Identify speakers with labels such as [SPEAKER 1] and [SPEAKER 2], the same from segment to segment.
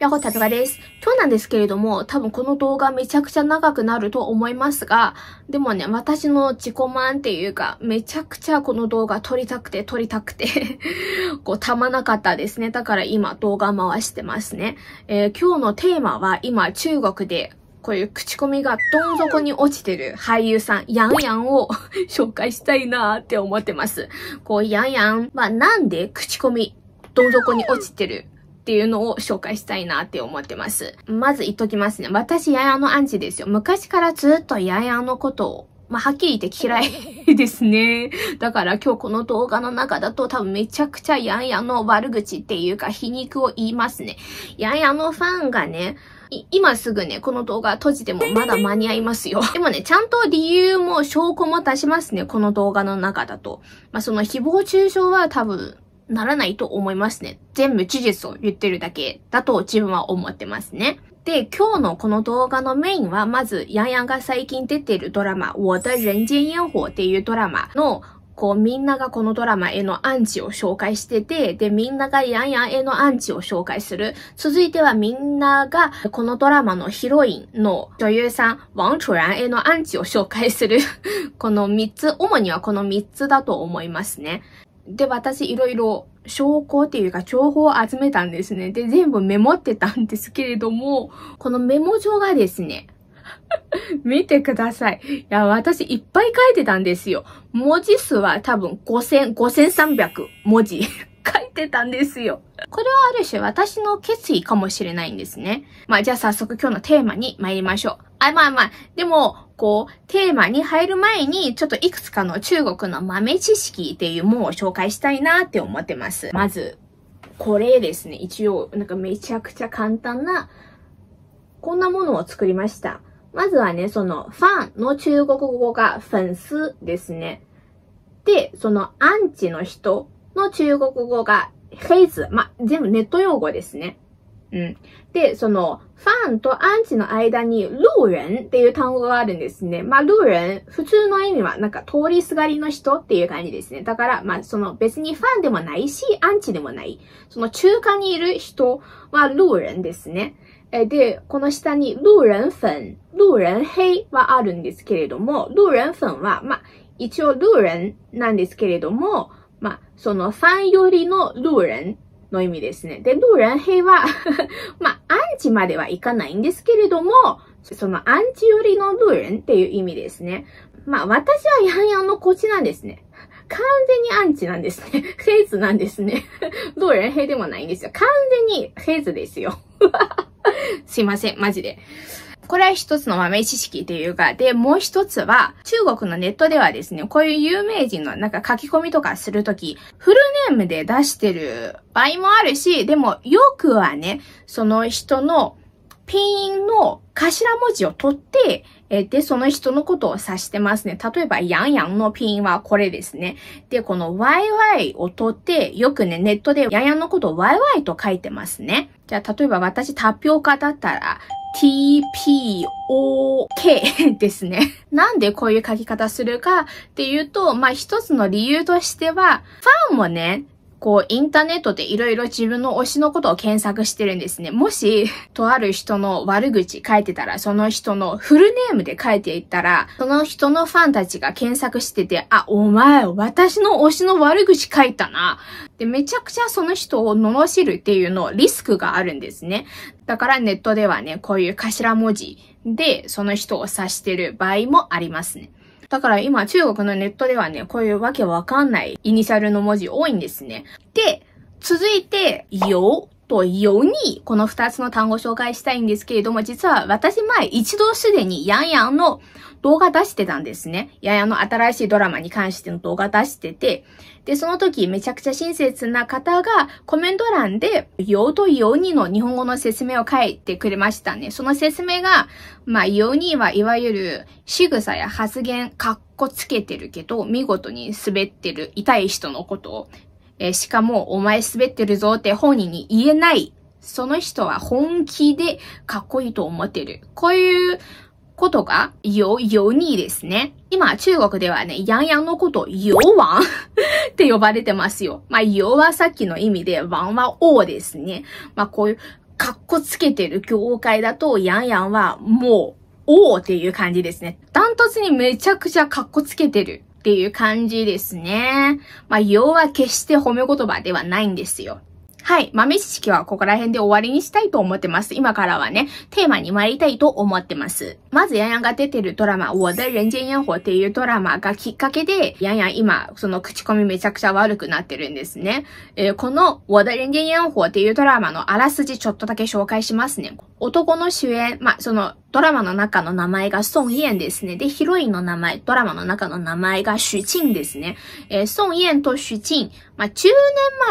[SPEAKER 1] ヤホタツガです。今日なんですけれども、多分この動画めちゃくちゃ長くなると思いますが、でもね、私の自己満っていうか、めちゃくちゃこの動画撮りたくて撮りたくて こう、たまなかったですね。だから今動画回してますね。えー、今日のテーマは今中国でこういう口コミがどん底に落ちてる俳優さん、ヤンヤンを 紹介したいなーって思ってます。こう、ヤンヤンはなんで口コミどん底に落ちてるっていうのを紹介したいなって思ってます。まず言っときますね。私、ややのアンチですよ。昔からずっとややのことをまあ、はっきり言って嫌いですね。だから今日この動画の中だと多分めちゃくちゃヤンヤンの悪口っていうか皮肉を言いますね。ヤンヤンのファンがね、今すぐね、この動画閉じてもまだ間に合いますよ。でもね、ちゃんと理由も証拠も出しますね、この動画の中だと。まあ、その誹謗中傷は多分ならないと思いますね。全部事実を言ってるだけだと自分は思ってますね。で、今日のこの動画のメインは、まず、ヤンヤンが最近出てるドラマ、我的人間炎法っていうドラマの、こう、みんながこのドラマへのアンチを紹介してて、で、みんながヤンヤンへのアンチを紹介する。続いてはみんなが、このドラマのヒロインの女優さん、王楚然へのアンチを紹介するこの3つ、主にはこの3つだと思いますね。で、私いろいろ証拠っていうか情報を集めたんですね。で、全部メモってたんですけれども、このメモ帳がですね、見てください。いや、私いっぱい書いてたんですよ。文字数は多分5000、5300文字 書いてたんですよ。これはある種私の決意かもしれないんですね。まあ、じゃあ早速今日のテーマに参りましょう。あ、まあまあ、でも、こう、テーマに入る前に、ちょっといくつかの中国の豆知識っていうものを紹介したいなって思ってます。まず、これですね。一応、なんかめちゃくちゃ簡単な、こんなものを作りました。まずはね、その、ファンの中国語がフェンスですね。で、その、アンチの人の中国語がヘイズ。まあ、全部ネット用語ですね。うん。で、その、ファンとアンチの間に、路人っていう単語があるんですね。まあ、路人、普通の意味は、なんか、通りすがりの人っていう感じですね。だから、まあ、その、別にファンでもないし、アンチでもない。その、中間にいる人は、路人ですね。えで、この下に、路人粉、路人黑はあるんですけれども、路人粉は、まあ、一応、路人なんですけれども、まあ、その、ファン寄りの路人の意味ですね。で、ドランヘイはまあ、アンチまではいかないんですけれども、そのアンチ寄りのドゥルンっていう意味ですね。まあ、私はヤンヤンのっちなんですね。完全にアンチなんですね。フェイズなんですね。ドゥレンヘイでもないんですよ。完全にフェイズですよ。すいません、マジで。これは一つの豆知識というか、で、もう一つは、中国のネットではですね、こういう有名人のなんか書き込みとかするとき、フルネームで出してる場合もあるし、でもよくはね、その人のピンの頭文字を取って、えで、その人のことを指してますね。例えば、ヤンヤンのピンはこれですね。で、この YY を取って、よくね、ネットでヤンヤンのことを YY と書いてますね。じゃあ、例えば私タピオカだったら、TPOK ですね。なんでこういう書き方するかっていうと、まあ一つの理由としては、ファンもね、こう、インターネットでいろいろ自分の推しのことを検索してるんですね。もし、とある人の悪口書いてたら、その人のフルネームで書いていったら、その人のファンたちが検索してて、あ、お前、私の推しの悪口書いたな。で、めちゃくちゃその人を罵るっていうのリスクがあるんですね。だからネットではね、こういう頭文字でその人を指してる場合もありますね。だから今中国のネットではね、こういうわけわかんないイニシャルの文字多いんですね。で、続いて、よと4にこの二つの単語紹介したいんですけれども、実は私前一度すでにヤンヤンの動画出してたんですね。ヤンヤンの新しいドラマに関しての動画出してて、で、その時めちゃくちゃ親切な方がコメント欄で、ようとようにの日本語の説明を書いてくれましたね。その説明が、まあ、ようにはいわゆる仕草や発言、かっこつけてるけど、見事に滑ってる痛い人のことをえー、しかも、お前滑ってるぞって本人に言えない。その人は本気でかっこいいと思ってる。こういうことが、よ、よにですね。今、中国ではね、ヤンヤンのこと、よわん って呼ばれてますよ。まあ、ヨはさっきの意味で、わんは王ですね。まあ、こういう、かっこつけてる業界だと、ヤンヤンはもう、王っていう感じですね。ダントツにめちゃくちゃかっこつけてる。っていう感じですね。まあ、要は決して褒め言葉ではないんですよ。はい。豆知識はここら辺で終わりにしたいと思ってます。今からはね、テーマに参りたいと思ってます。まず、ヤンヤンが出てるドラマ、我的人間煙火っていうドラマがきっかけで、ヤンヤン今、その口コミめちゃくちゃ悪くなってるんですね。えー、この、我的人間煙火っていうドラマのあらすじちょっとだけ紹介しますね。男の主演、まあ、その、ドラマの中の名前がソン・イエンですね。で、ヒロインの名前、ドラマの中の名前がシュチンですね。えー、ソン・イエンとシュチン、まあ、10年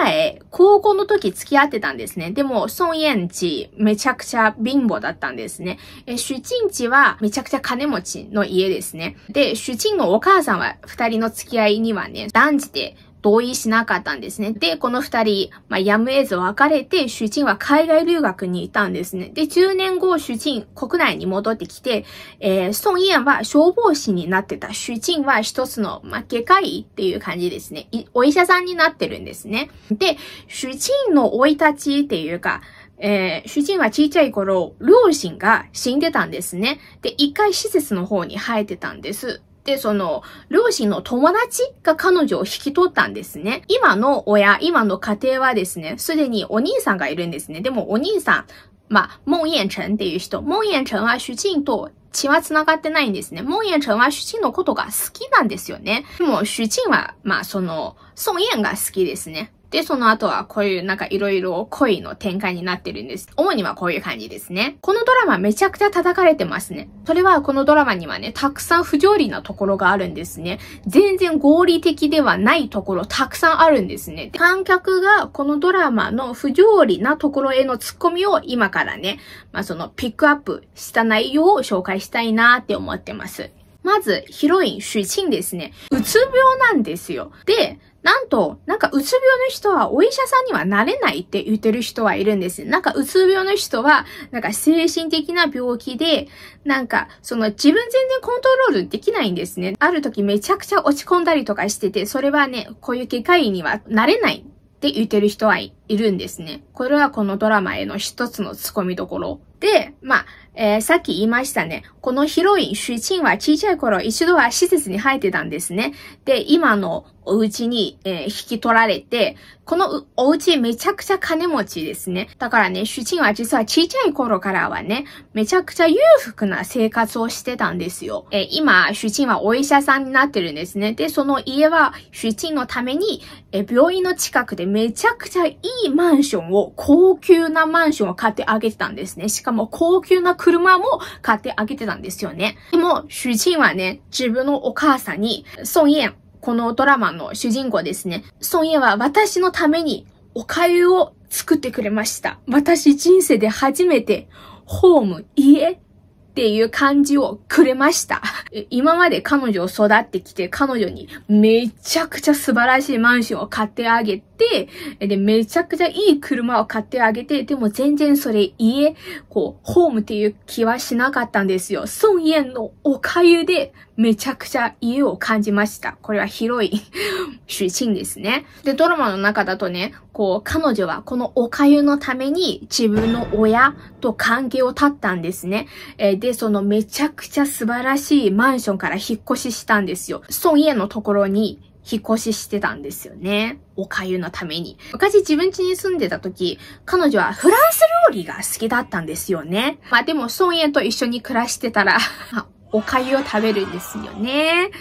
[SPEAKER 1] 前、高校の時付き合ってたんですね。でも、ソン・イエンち、めちゃくちゃ貧乏だったんですね。えー、シュチンちは、めちゃくちゃ金持ちの家ですね。で、主人のお母さんは二人の付き合いにはね、断じて同意しなかったんですね。で、この二人、まあ、やむ得ず別れて、主人は海外留学に行ったんですね。で、10年後、主人、国内に戻ってきて、えー、孫燕は消防士になってた。主人は一つの、まあ、外科医っていう感じですね。お医者さんになってるんですね。で、主人の生い立ちっていうか、えー、主人は小さい頃、両親が死んでたんですね。で、一回施設の方に生えてたんです。で、その、両親の友達が彼女を引き取ったんですね。今の親、今の家庭はですね、すでにお兄さんがいるんですね。でもお兄さん、まあ、孟彦辰っていう人、孟彦辰は主人と血は繋がってないんですね。孟彦辰は主人のことが好きなんですよね。でも主人は、まあ、その、孫彦が好きですね。で、その後はこういうなんか色々恋の展開になってるんです。主にはこういう感じですね。このドラマめちゃくちゃ叩かれてますね。それはこのドラマにはね、たくさん不条理なところがあるんですね。全然合理的ではないところたくさんあるんですね。観客がこのドラマの不条理なところへのツッコミを今からね、まあ、そのピックアップした内容を紹介したいなって思ってます。まず、ヒロイン、シュチンですね。うつ病なんですよ。で、なんと、なんかうつ病の人はお医者さんにはなれないって言ってる人はいるんです。なんかうつ病の人は、なんか精神的な病気で、なんかその自分全然コントロールできないんですね。ある時めちゃくちゃ落ち込んだりとかしてて、それはね、こういう機会にはなれないって言ってる人はいいるんですね。これはこのドラマへの一つのツッコミどころ。で、まあ、えー、さっき言いましたね。このヒロイン、シュチンは小さい頃一度は施設に入ってたんですね。で、今のお家に、えー、引き取られて、このお家めちゃくちゃ金持ちですね。だからね、主人は実は小さい頃からはね、めちゃくちゃ裕福な生活をしてたんですよ。えー、今、主人はお医者さんになってるんですね。で、その家は主人のために、えー、病院の近くでめちゃくちゃいいいマンションを、高級なマンションを買ってあげてたんですね。しかも高級な車も買ってあげてたんですよね。でも、主人はね、自分のお母さんに、孫燕、このドラマの主人公ですね。孫燕は私のためにお粥を作ってくれました。私人生で初めて、ホーム、家っていう感じをくれました。今まで彼女を育ってきて、彼女にめちゃくちゃ素晴らしいマンションを買ってあげて、、で、めちゃくちゃいい車を買ってあげて、でも全然それ家、こう、ホームっていう気はしなかったんですよ。孫燕のおかゆで、めちゃくちゃ家を感じました。これは広い 主人ですね。で、ドラマの中だとね、こう、彼女はこのおかゆのために自分の親と関係を立ったんですね。えー、で、そのめちゃくちゃ素晴らしいマンションから引っ越ししたんですよ。孫燕のところに引っ越ししてたんですよね。おかゆのために。昔自分家に住んでた時、彼女はフランス料理が好きだったんですよね。まあでも、孫エと一緒に暮らしてたら おかゆを食べるんですよね。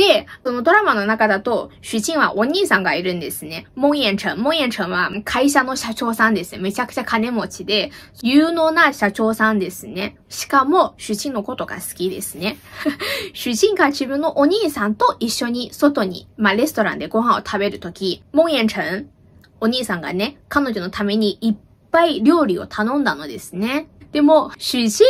[SPEAKER 1] で、そのドラマの中だと、主人はお兄さんがいるんですね。モンエンチェン。モンエンチェンは会社の社長さんです。めちゃくちゃ金持ちで、有能な社長さんですね。しかも、主人のことが好きですね。主人が自分のお兄さんと一緒に外に、まあ、レストランでご飯を食べるとき、モンエンチェン、お兄さんがね、彼女のためにいっぱい料理を頼んだのですね。でも、主人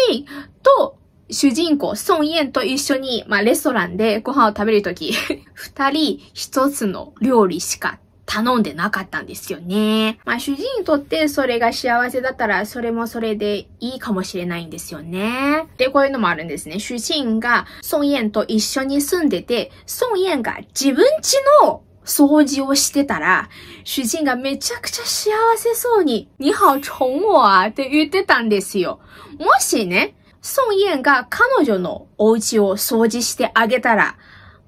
[SPEAKER 1] と主人公、孫燕と一緒に、まあ、レストランでご飯を食べるとき、二人一つの料理しか頼んでなかったんですよね。まあ主人にとってそれが幸せだったらそれもそれでいいかもしれないんですよね。で、こういうのもあるんですね。主人が孫燕と一緒に住んでて、孫燕が自分家の掃除をしてたら、主人がめちゃくちゃ幸せそうに、に好寵我って言ってたんですよ。もしね、孫燕が彼女のお家を掃除してあげたら、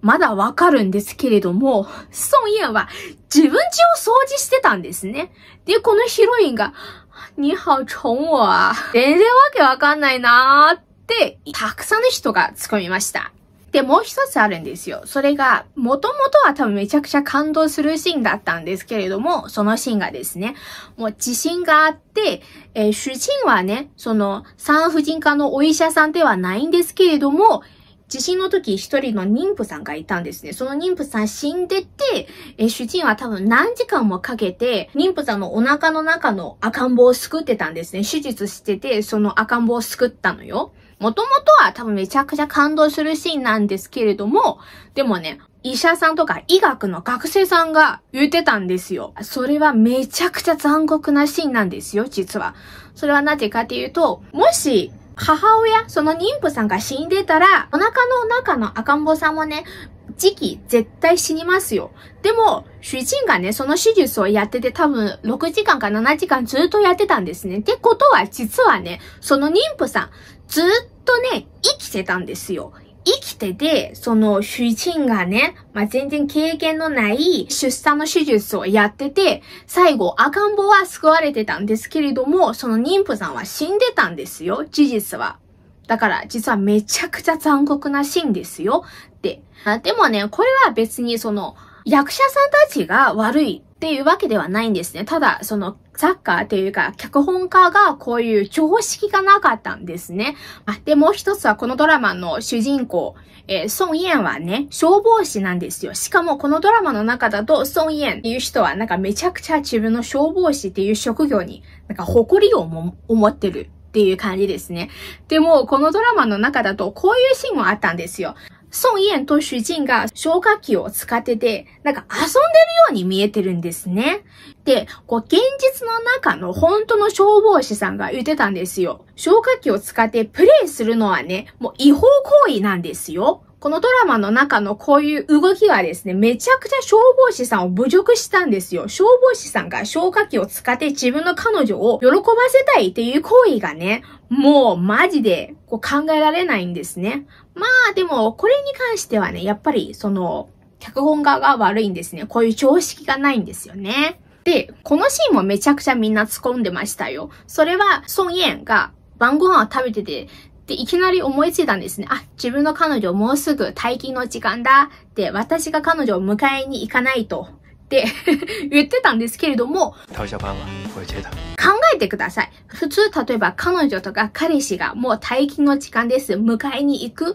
[SPEAKER 1] まだわかるんですけれども、孫燕は自分家を掃除してたんですね。で、このヒロインが、に好宠我全然わけわかんないなーって、たくさんの人が突っ込みました。で、もう一つあるんですよ。それが、もともとは多分めちゃくちゃ感動するシーンだったんですけれども、そのシーンがですね、もう自信があって、えー、主人はね、その産婦人科のお医者さんではないんですけれども、地震の時一人の妊婦さんがいたんですね。その妊婦さん死んでて、え主人は多分何時間もかけて、妊婦さんのお腹の中の赤ん坊を救ってたんですね。手術してて、その赤ん坊を救ったのよ。もともとは多分めちゃくちゃ感動するシーンなんですけれども、でもね、医者さんとか医学の学生さんが言ってたんですよ。それはめちゃくちゃ残酷なシーンなんですよ、実は。それはなぜかっていうと、もし、母親、その妊婦さんが死んでたら、お腹の中の赤ん坊さんもね、時期絶対死にますよ。でも、主人がね、その手術をやってて多分6時間か7時間ずっとやってたんですね。ってことは実はね、その妊婦さん、ずっとね、生きてたんですよ。生きてて、その主人がね、まあ、全然経験のない出産の手術をやってて、最後赤ん坊は救われてたんですけれども、その妊婦さんは死んでたんですよ、事実は。だから実はめちゃくちゃ残酷なシーンですよ。でもね、これは別にその、役者さんたちが悪いっていうわけではないんですね。ただ、その、サッカーというか、脚本家がこういう常識がなかったんですね。あ、で、もう一つはこのドラマの主人公、えー、ソン・イエンはね、消防士なんですよ。しかもこのドラマの中だと、ソン・イエンっていう人はなんかめちゃくちゃ自分の消防士っていう職業に、なんか誇りをも思ってるっていう感じですね。でも、このドラマの中だと、こういうシーンもあったんですよ。孫燕と主人が消火器を使ってて、なんか遊んでるように見えてるんですね。で、こう、現実の中の本当の消防士さんが言ってたんですよ。消火器を使ってプレイするのはね、もう違法行為なんですよ。このドラマの中のこういう動きはですね、めちゃくちゃ消防士さんを侮辱したんですよ。消防士さんが消火器を使って自分の彼女を喜ばせたいっていう行為がね、もうマジでこう考えられないんですね。まあでも、これに関してはね、やっぱりその、脚本側が悪いんですね。こういう常識がないんですよね。で、このシーンもめちゃくちゃみんな突っ込んでましたよ。それは、ソン・インが晩ご飯を食べてて、で、いきなり思いついたんですね。あ、自分の彼女もうすぐ待機の時間だ。で、私が彼女を迎えに行かないと。言ってたんですけれども、考えてください。普通、例えば彼女とか彼氏がもう退勤の時間です。迎えに行く。っ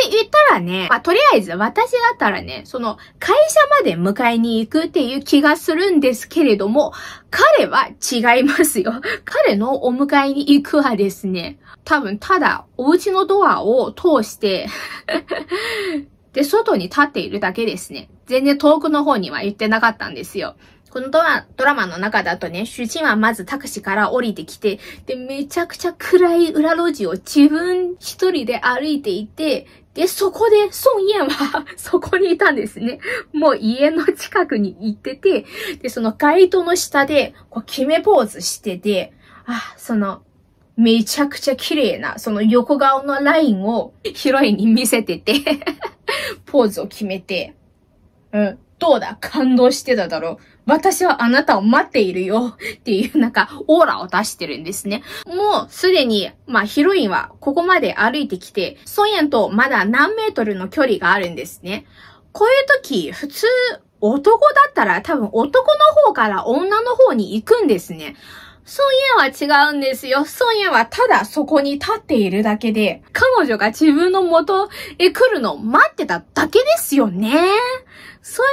[SPEAKER 1] て言ったらね、まあ、とりあえず私だったらね、その会社まで迎えに行くっていう気がするんですけれども、彼は違いますよ。彼のお迎えに行くはですね、多分ただお家のドアを通して で、外に立っているだけですね。全然遠くの方には行ってなかったんですよ。このドラドラマの中だとね、主人はまずタクシーから降りてきて、で、めちゃくちゃ暗い裏路地を自分一人で歩いていて、で、そこで、孫燕は そこにいたんですね。もう家の近くに行ってて、で、その街灯の下で、こう、決めポーズしてて、あ、その、めちゃくちゃ綺麗な、その横顔のラインをヒロインに見せてて ポーズを決めて、うん、どうだ感動してただろう私はあなたを待っているよっていうなんかオーラを出してるんですね。もうすでに、まあヒロインはここまで歩いてきて、ソイヤンとまだ何メートルの距離があるんですね。こういう時、普通、男だったら多分男の方から女の方に行くんですね。そういえは違うんですよ。そういえはただそこに立っているだけで、彼女が自分の元へ来るのを待ってただけですよね。それ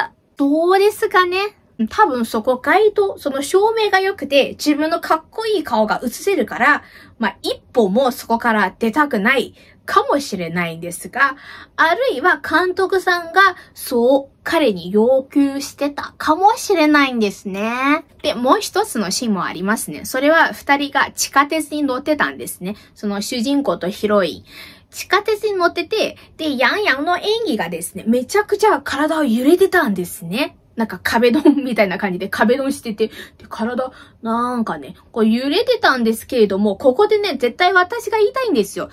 [SPEAKER 1] は、どうですかね多分そこ街と、その照明が良くて自分のかっこいい顔が映せるから、まあ、一歩もそこから出たくない。かもしれないんですが、あるいは監督さんがそう彼に要求してたかもしれないんですね。で、もう一つのシーンもありますね。それは二人が地下鉄に乗ってたんですね。その主人公とヒロイン。地下鉄に乗ってて、で、ヤンヤンの演技がですね、めちゃくちゃ体を揺れてたんですね。なんか壁ドンみたいな感じで壁ドンしてて、で体、なんかね、こう揺れてたんですけれども、ここでね、絶対私が言いたいんですよ。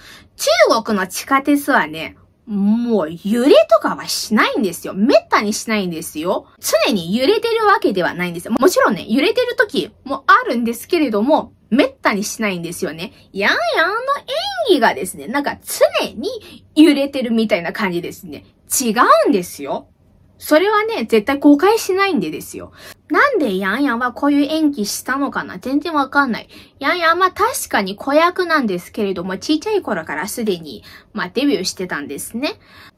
[SPEAKER 1] 中国の地下鉄はね、もう揺れとかはしないんですよ。めったにしないんですよ。常に揺れてるわけではないんですよ。もちろんね、揺れてる時もあるんですけれども、めったにしないんですよね。ヤンヤンの演技がですね、なんか常に揺れてるみたいな感じですね。違うんですよ。それはね、絶対誤解しないんでですよ。なんでヤンヤンはこういう演技したのかな全然わかんない。ヤンヤンは確かに子役なんですけれども、ちっちゃい頃からすでに、まあ、デビューしてたんですね。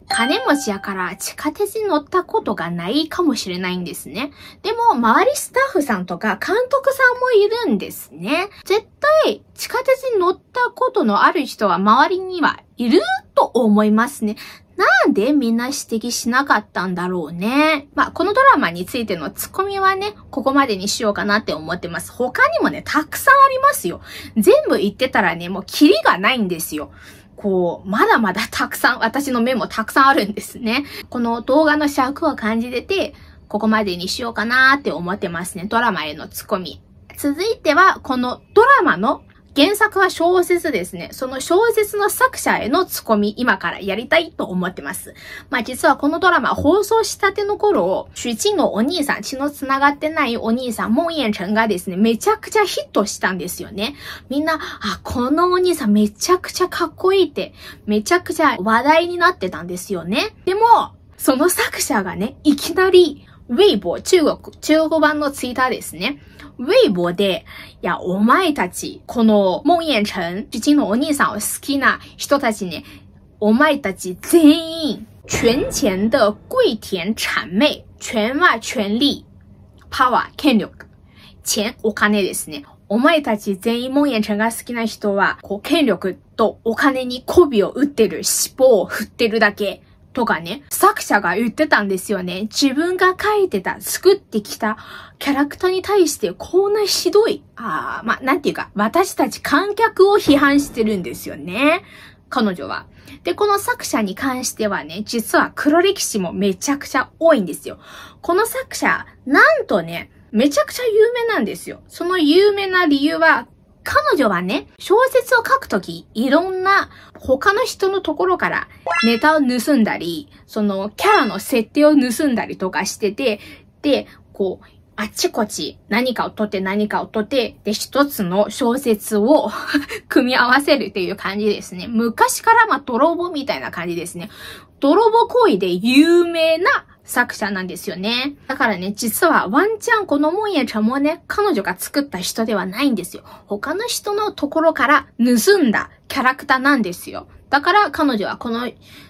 [SPEAKER 1] 金持ちやから地下鉄に乗ったことがないかもしれないんですね。でも、周りスタッフさんとか監督さんもいるんですね。絶対、地下鉄に乗ったことのある人は周りにはいると思いますね。なんでみんな指摘しなかったんだろうね。まあ、このドラマについてのツッコミはね、ここまでにしようかなって思ってます。他にもね、たくさんありますよ。全部言ってたらね、もうキリがないんですよ。こう、まだまだたくさん、私の目もたくさんあるんですね。この動画の尺を感じてて、ここまでにしようかなって思ってますね。ドラマへのツッコミ。続いては、このドラマの原作は小説ですね。その小説の作者へのツッコミ、今からやりたいと思ってます。まあ実はこのドラマ放送したての頃、主人のお兄さん、血の繋がってないお兄さん、モンエンちゃんがですね、めちゃくちゃヒットしたんですよね。みんな、あ、このお兄さんめちゃくちゃかっこいいって、めちゃくちゃ話題になってたんですよね。でも、その作者がね、いきなりウェイボー、中国、中国版のツイッターですね。ウェイボーで、いや、お前たち、この、孟宴臣、主人のお兄さんを好きな人たちね、お前たち全員、全前的跪田谄媚、全は全力、パワー、権力、钱、お金ですね。お前たち全員孟宴臣が好きな人は、こう、権力とお金に媚びを打ってる、尻尾を振ってるだけ。とかね、作者が言ってたんですよね。自分が書いてた、作ってきたキャラクターに対してこんなひどい、あまなんていうか、私たち観客を批判してるんですよね。彼女は。で、この作者に関してはね、実は黒歴史もめちゃくちゃ多いんですよ。この作者、なんとね、めちゃくちゃ有名なんですよ。その有名な理由は、彼女はね、小説を書くとき、いろんな他の人のところからネタを盗んだり、そのキャラの設定を盗んだりとかしてて、で、こう、あっちこっち何かを取って何かを取って、で、一つの小説を 組み合わせるっていう感じですね。昔からまあ泥棒みたいな感じですね。泥棒行為で有名な作者なんですよね。だからね、実はワンチャンこのもんやちゃんもね、彼女が作った人ではないんですよ。他の人のところから盗んだキャラクターなんですよ。だから彼女はこの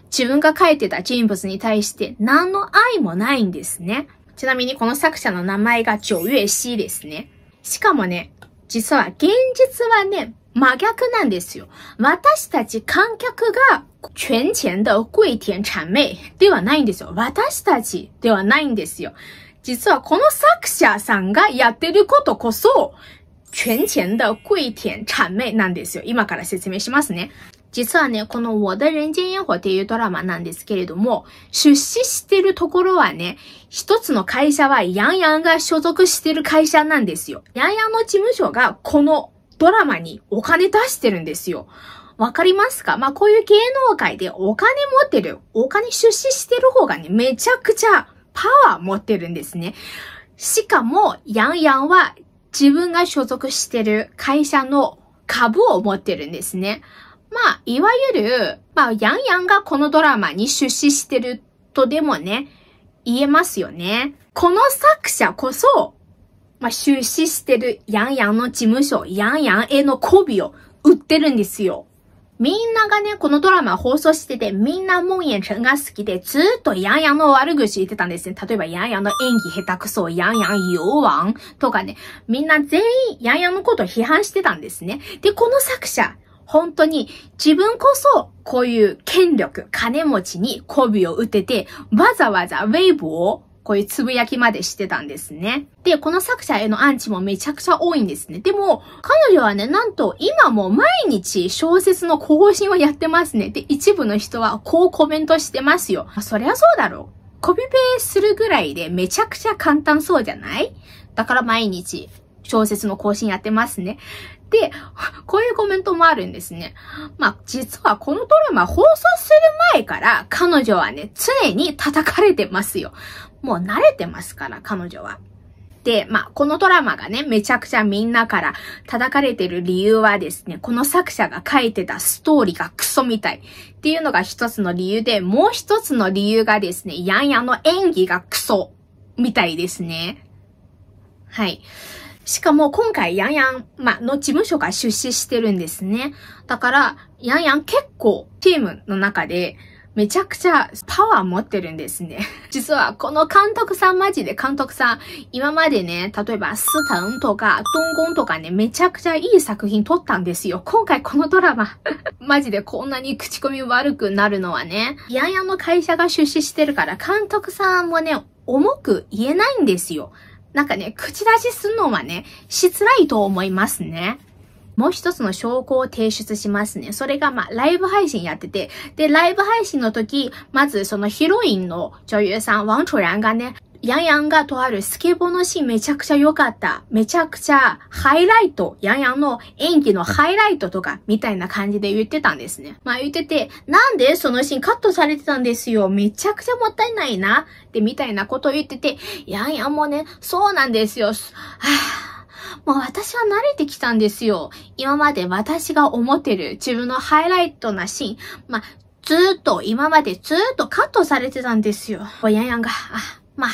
[SPEAKER 1] 自分が書いてた人物に対して何の愛もないんですね。ちなみにこの作者の名前がジョ・ユエシーですね。しかもね、実は現実はね、真逆なんですよ。私たち観客が全前的跪田谄媚ではないんですよ。私たちではないんですよ。実はこの作者さんがやってることこそ、全钱的跪舔谄媚なんですよ。今から説明しますね。実はね、この我的人間煙火っていうドラマなんですけれども、出資してるところはね、一つの会社はヤンヤンが所属してる会社なんですよ。ヤンヤンの事務所がこのドラマにお金出してるんですよ。わかりますかまあ、こういう芸能界でお金持ってる、お金出資してる方がね、めちゃくちゃパワー持ってるんですね。しかも、ヤンヤンは自分が所属してる会社の株を持ってるんですね。まあ、いわゆる、まあ、ヤンヤンがこのドラマに出資してるとでもね、言えますよね。この作者こそ、まあ、出資してるヤンヤンの事務所、ヤンヤンへの媚びを売ってるんですよ。みんながね、このドラマ放送してて、みんなもンやちゃんが好きで、ずーっとヤンヤンの悪口言ってたんですね。例えば、ヤンヤンの演技下手くそ、ヤンヤンわんとかね、みんな全員ヤンヤンのことを批判してたんですね。で、この作者、本当に自分こそこういう権力、金持ちに媚びを打てて、わざわざウェイブをこういうつぶやきまでしてたんですね。で、この作者へのアンチもめちゃくちゃ多いんですね。でも、彼女はね、なんと今も毎日小説の更新をやってますね。で、一部の人はこうコメントしてますよ。そりゃそうだろう。コピペするぐらいでめちゃくちゃ簡単そうじゃないだから毎日小説の更新やってますね。で、こういうコメントもあるんですね。まあ、実はこのドラマ放送する前から彼女はね、常に叩かれてますよ。もう慣れてますから、彼女は。で、まあ、このドラマがね、めちゃくちゃみんなから叩かれてる理由はですね、この作者が書いてたストーリーがクソみたいっていうのが一つの理由で、もう一つの理由がですね、ヤンヤンの演技がクソみたいですね。はい。しかも今回ヤンヤン、まあ、の事務所が出資してるんですね。だから、ヤンヤン結構チームの中でめちゃくちゃパワー持ってるんですね。実はこの監督さんマジで監督さん、今までね、例えばスタンとか、ドンゴンとかね、めちゃくちゃいい作品撮ったんですよ。今回このドラマ マジでこんなに口コミ悪くなるのはね、ヤンヤンの会社が出資してるから監督さんもね、重く言えないんですよ。なんかね、口出しするのはね、しつらいと思いますね。もう一つの証拠を提出しますね。それが、まあ、ライブ配信やってて、で、ライブ配信の時、まずそのヒロインの女優さん、ワンチョランがね、ヤンヤンがとあるスケボーのシーンめちゃくちゃ良かった。めちゃくちゃハイライト、ヤンヤンの演技のハイライトとかみたいな感じで言ってたんですね。まあ言ってて、なんでそのシーンカットされてたんですよ。めちゃくちゃもったいないな。で、みたいなことを言ってて、ヤンヤンもね、そうなんですよ。はぁもう私は慣れてきたんですよ。今まで私が思ってる自分のハイライトなシーン、まあ、ずーっと、今までずーっとカットされてたんですよ。ぼやんやんが、あ、まあ、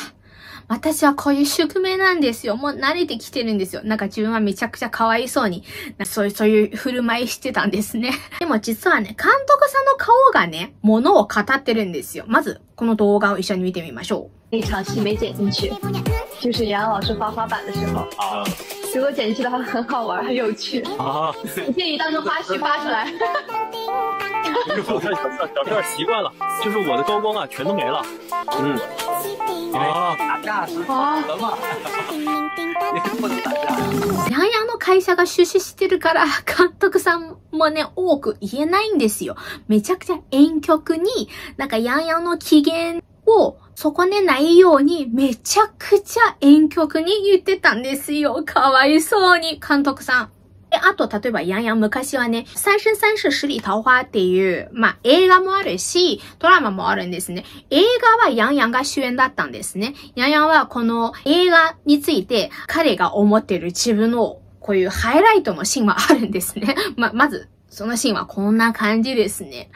[SPEAKER 1] 私はこういう宿命なんですよ。もう慣れてきてるんですよ。なんか自分はめちゃくちゃ可哀想に、そういう、そういう振る舞いしてたんですね。でも実はね、監督さんの顔がね、物を語ってるんですよ。まず、この動画を一緒に見てみましょう。一场没剪进去，就是杨老师板的时候。啊。果剪进去很好玩，很有趣。啊。建议当成花絮发出来。我看小片习惯了，就是我的高光啊，全都没了。嗯。打架是ヤンヤンの会社が出資してるから、監督さんもね、多く言えないんですよ。めちゃくちゃ遠曲に、なんかヤンヤンの減を損ねないようにめちゃくちゃ遠曲に言ってたんですよ。かわいそうに、監督さん。で、あと、例えば、ヤンヤン昔はね、三生三世十里桃花っていう、まあ、映画もあるし、ドラマもあるんですね。映画はヤンヤンが主演だったんですね。ヤンヤンはこの映画について、彼が思ってる自分の、こういうハイライトのシーンはあるんですね。ま、まず、そのシーンはこんな感じですね。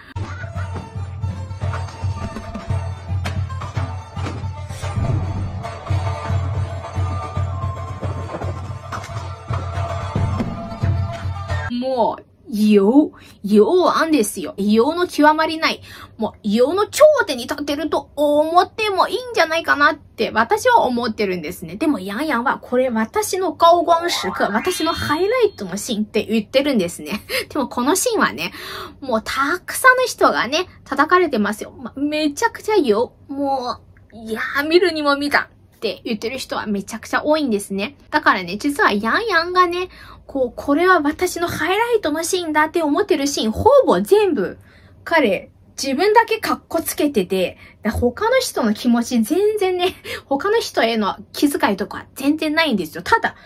[SPEAKER 1] もう、異様、異様ですよ。異様の極まりない。もう、異様の頂点に立てると思ってもいいんじゃないかなって私は思ってるんですね。でも、ヤンヤンはこれ私の高光時刻、私のハイライトのシーンって言ってるんですね。でも、このシーンはね、もうたくさんの人がね、叩かれてますよ。ま、めちゃくちゃ異様。もう、いやー、見るにも見た。って言ってる人はめちゃくちゃ多いんですね。だからね、実はヤンヤンがね、こう、これは私のハイライトのシーンだって思ってるシーン、ほぼ全部、彼、自分だけかっこつけてて、他の人の気持ち全然ね、他の人への気遣いとか全然ないんですよ。ただ、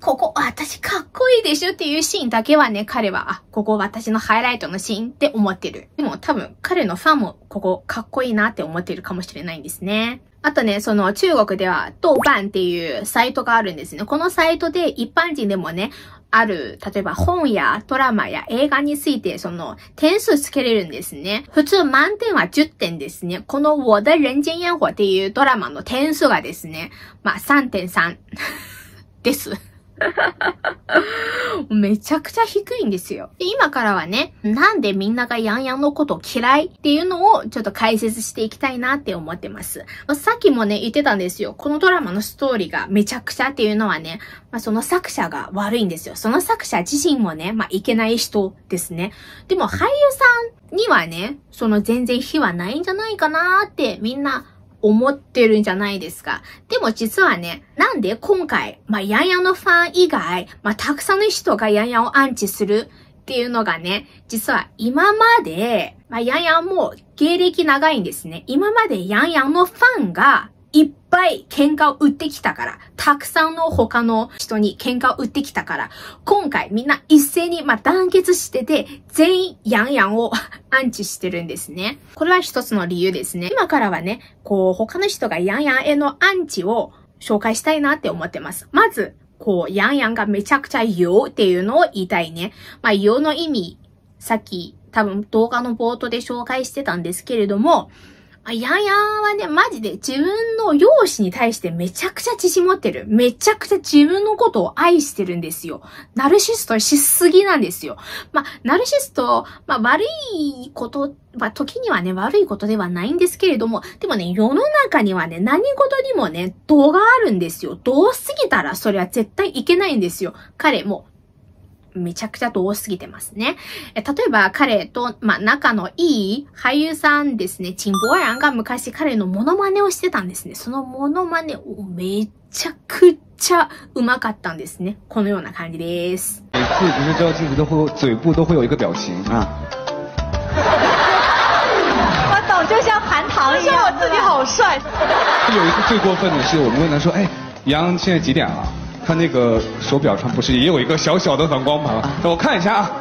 [SPEAKER 1] ここ、私かっこいいでしょっていうシーンだけはね、彼は、あ、ここ私のハイライトのシーンって思ってる。でも多分、彼のファンもここかっこいいなって思ってるかもしれないんですね。あとね、その中国では、豆瓣っていうサイトがあるんですね。このサイトで一般人でもね、ある、例えば本やドラマや映画について、その点数つけれるんですね。普通満点は10点ですね。この我的人間烟火っていうドラマの点数がですね、まあ3.3です。めちゃくちゃ低いんですよ。で、今からはね、なんでみんながヤンヤンのこと嫌いっていうのをちょっと解説していきたいなって思ってます。まあ、さっきもね、言ってたんですよ。このドラマのストーリーがめちゃくちゃっていうのはね、まあ、その作者が悪いんですよ。その作者自身もね、まあ、いけない人ですね。でも俳優さんにはね、その全然非はないんじゃないかなーってみんな思ってるんじゃないですか。でも実はね、なんで今回、まあ、ヤンヤンのファン以外、まあ、たくさんの人がヤンヤンを安置するっていうのがね、実は今まで、まあ、ヤンヤンも芸歴長いんですね。今までヤンヤンのファンがいっぱい喧嘩を売ってきたから、たくさんの他の人に喧嘩を売ってきたから、今回みんな一斉にま団結してて、全員ヤンヤンをアンチしてるんですね。これは一つの理由ですね。今からはね、こう他の人がヤンヤンへのアンチを紹介したいなって思ってます。まず、こう、ヤンヤンがめちゃくちゃよっていうのを言いたいね。まあ、よの意味、さっき多分動画の冒頭で紹介してたんですけれども、あ、やんやんはね、マジで自分の容姿に対してめちゃくちゃ自信持ってる。めちゃくちゃ自分のことを愛してるんですよ。ナルシストしすぎなんですよ。まあ、ナルシスト、まあ悪いこと、まあ時にはね、悪いことではないんですけれども、でもね、世の中にはね、何事にもね、度があるんですよ。度す過ぎたらそれは絶対いけないんですよ。彼もめちゃくちゃ遠すぎてますね。え例えば彼と、まあ、仲のいい俳優さんですね、チンボアランが昔彼のモノマネをしてたんですね。そのモノマネをめちゃくちゃうまかったんですね。このような感じです。早就像韩唐一样，自己好帅。有一次最过分的是，我们问他说：“哎，杨现在几点了？”他那个手表上不是也有一个小小的反光板？吗？让我看一下啊。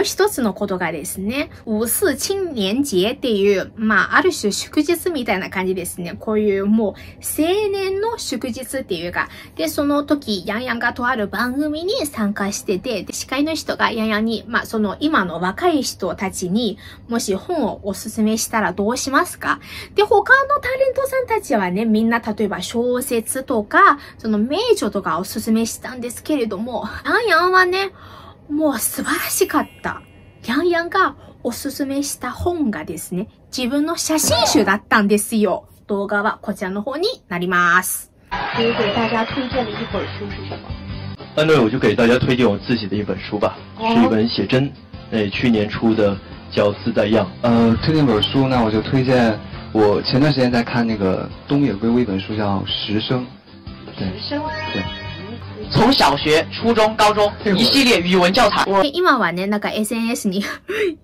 [SPEAKER 1] う一つのことがですね、五四青年節っていう、まあ、ある種祝日みたいな感じですね。こういうもう、青年の祝日っていうか、で、その時、ヤンヤンがとある番組に参加してて、で、司会の人がヤンヤンに、まあ、その今の若い人たちに、もし本をおすすめしたらどうしますかで、他のタレントさんたちはね、みんな例えば小説とか、その名著とかおすすめしたんですけれども、ヤンヤンはね、もう素晴らしかった。ヤンヤンがおすすめした本がですね、自分の写真集だったんですよ。動画はこちらの方になります。给大对，我就给大家推荐我自己的一本书吧，是一本写真，去年出的叫《自在样》。呃，推荐本书我就推荐我前段时间在看那个东野圭吾一本书叫《对。从小学、初中、高中一系列语文教材。今はね、なんか SNS に い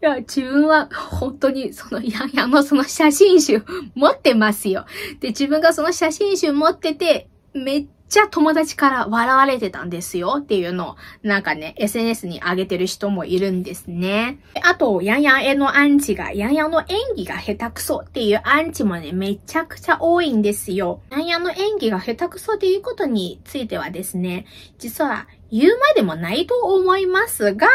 [SPEAKER 1] や、自分は本当にそのヤンヤンのその写真集持ってますよ。で、自分がその写真集持ってて、めっちゃ友達から笑われてたんですよっていうのを、なんかね、SNS に上げてる人もいるんですね。あと、ヤンヤンへのアンチが、ヤンヤンの演技が下手くそっていうアンチもね、めちゃくちゃ多いんですよ。ヤンヤンの演技が下手くそっていうことについてはですね、実は言うまでもないと思いますが、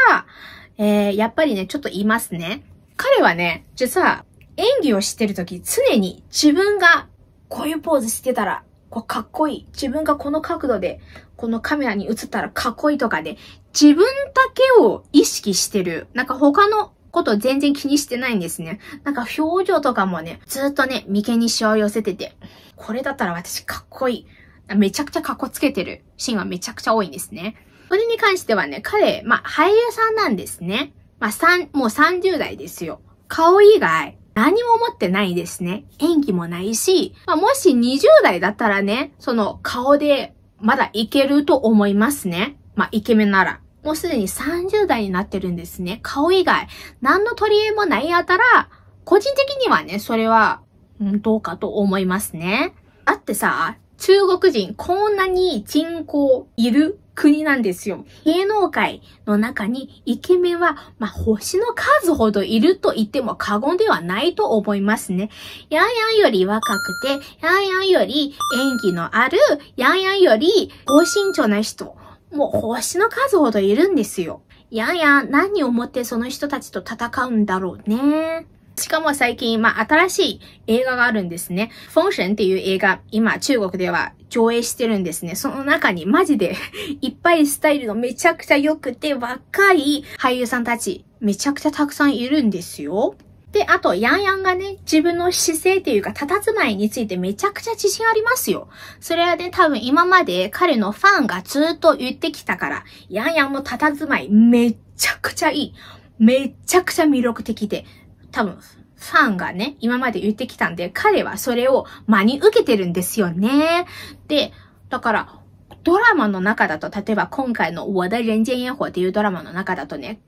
[SPEAKER 1] えー、やっぱりね、ちょっと言いますね。彼はね、実は演技をしてるとき常に自分がこういうポーズしてたらこうかっこいい。自分がこの角度で、このカメラに映ったらかっこいいとかで、自分だけを意識してる。なんか他のこと全然気にしてないんですね。なんか表情とかもね、ずっとね、眉間にしわを寄せてて、これだったら私かっこいい。めちゃくちゃかっこつけてるシーンはめちゃくちゃ多いんですね。それに関してはね、彼、まあ俳優さんなんですね。まあ3、もう30代ですよ。顔以外、何も持ってないですね。演技もないし、まあ、もし20代だったらね、その顔でまだいけると思いますね。まあ、イケメンなら。もうすでに30代になってるんですね。顔以外、何の取り柄もないやったら、個人的にはね、それは、どうかと思いますね。だってさ、中国人こんなに人口いる国なんですよ。芸能界の中にイケメンは、まあ、星の数ほどいると言っても過言ではないと思いますね。ヤンヤンより若くて、ヤンヤンより演技のある、ヤンヤンより高身長な人、もう星の数ほどいるんですよ。やんやん、何をもってその人たちと戦うんだろうね。しかも最近、まあ、新しい映画があるんですね。フォンシェンっていう映画、今、中国では上映してるんですね。その中にマジで いっぱいスタイルのめちゃくちゃ良くて若い俳優さんたちめちゃくちゃたくさんいるんですよ。で、あと、ヤンヤンがね、自分の姿勢っていうか、佇まいについてめちゃくちゃ自信ありますよ。それはね、多分今まで彼のファンがずっと言ってきたから、ヤンヤンの佇まいめちゃくちゃいい。めちゃくちゃ魅力的で、多分、ファンがね、今まで言ってきたんで、彼はそれを真に受けてるんですよね。で、だから、ドラマの中だと、例えば今回の我的人間烟火っていうドラマの中だとね、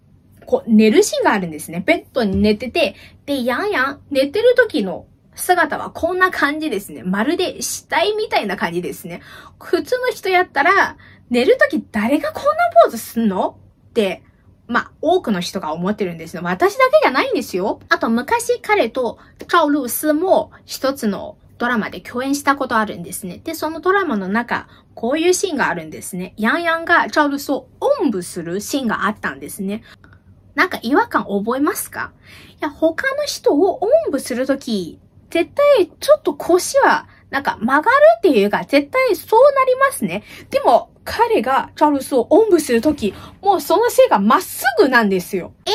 [SPEAKER 1] こう、寝るシーンがあるんですね。ベッドに寝てて、で、やんやん、寝てる時の姿はこんな感じですね。まるで死体みたいな感じですね。普通の人やったら、寝る時誰がこんなポーズすんのってまあ、多くの人が思ってるんですよ。私だけじゃないんですよ。あと、昔彼とチャオルースも一つのドラマで共演したことあるんですね。で、そのドラマの中、こういうシーンがあるんですね。ヤンヤンがチャオルースをおんぶするシーンがあったんですね。なんか違和感覚えますかいや、他の人をおんぶするとき、絶対ちょっと腰はなんか曲がるっていうか、絶対そうなりますね。でも、彼がチャールズをおんぶするとき、もうその背がまっすぐなんですよ。え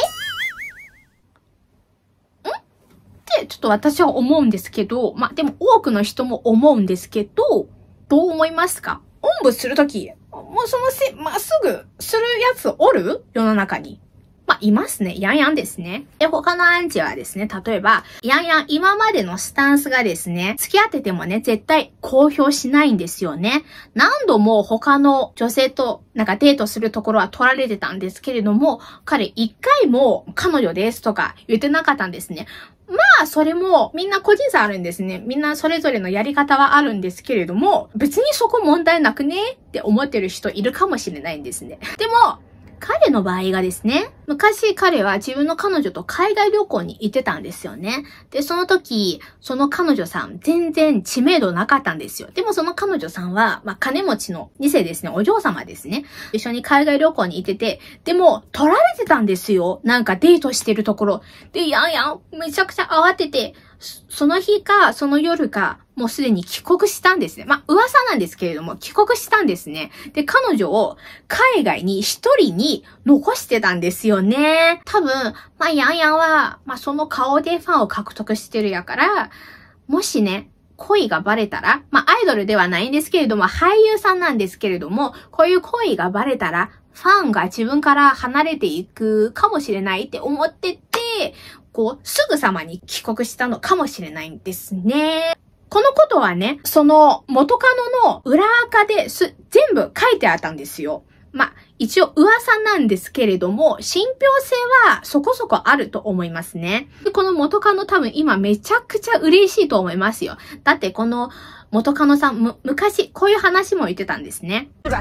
[SPEAKER 1] んってちょっと私は思うんですけど、までも多くの人も思うんですけど、どう思いますかおんぶするとき、もうそのせ、まっすぐするやつおる世の中に。まあ、いますね。ヤンヤンですね。で、他のアンチはですね、例えば、ヤンヤン今までのスタンスがですね、付き合っててもね、絶対公表しないんですよね。何度も他の女性となんかデートするところは取られてたんですけれども、彼一回も彼女ですとか言ってなかったんですね。まあ、それも、みんな個人差あるんですね。みんなそれぞれのやり方はあるんですけれども、別にそこ問題なくねって思ってる人いるかもしれないんですね。でも、彼の場合がですね、昔彼は自分の彼女と海外旅行に行ってたんですよね。で、その時、その彼女さん、全然知名度なかったんですよ。でもその彼女さんは、まあ、金持ちの2世ですね、お嬢様ですね。一緒に海外旅行に行ってて、でも、取られてたんですよ。なんかデートしてるところ。で、やんやん、めちゃくちゃ慌てて、その日か、その夜か、もうすでに帰国したんですね。まあ、噂なんですけれども、帰国したんですね。で、彼女を海外に一人に残してたんですよね。多分、まあ、ヤンヤンは、まあ、その顔でファンを獲得してるやから、もしね、恋がバレたら、まあ、アイドルではないんですけれども、俳優さんなんですけれども、こういう恋がバレたら、ファンが自分から離れていくかもしれないって思ってて、こう、すぐさまに帰国したのかもしれないんですね。このことはね、その元カノの裏垢です全部書いてあったんですよ。まあ、一応噂なんですけれども、信憑性はそこそこあると思いますね。この元カノ多分今めちゃくちゃ嬉しいと思いますよ。だってこの元カノさん、む、昔、こういう話も言ってたんですね。多分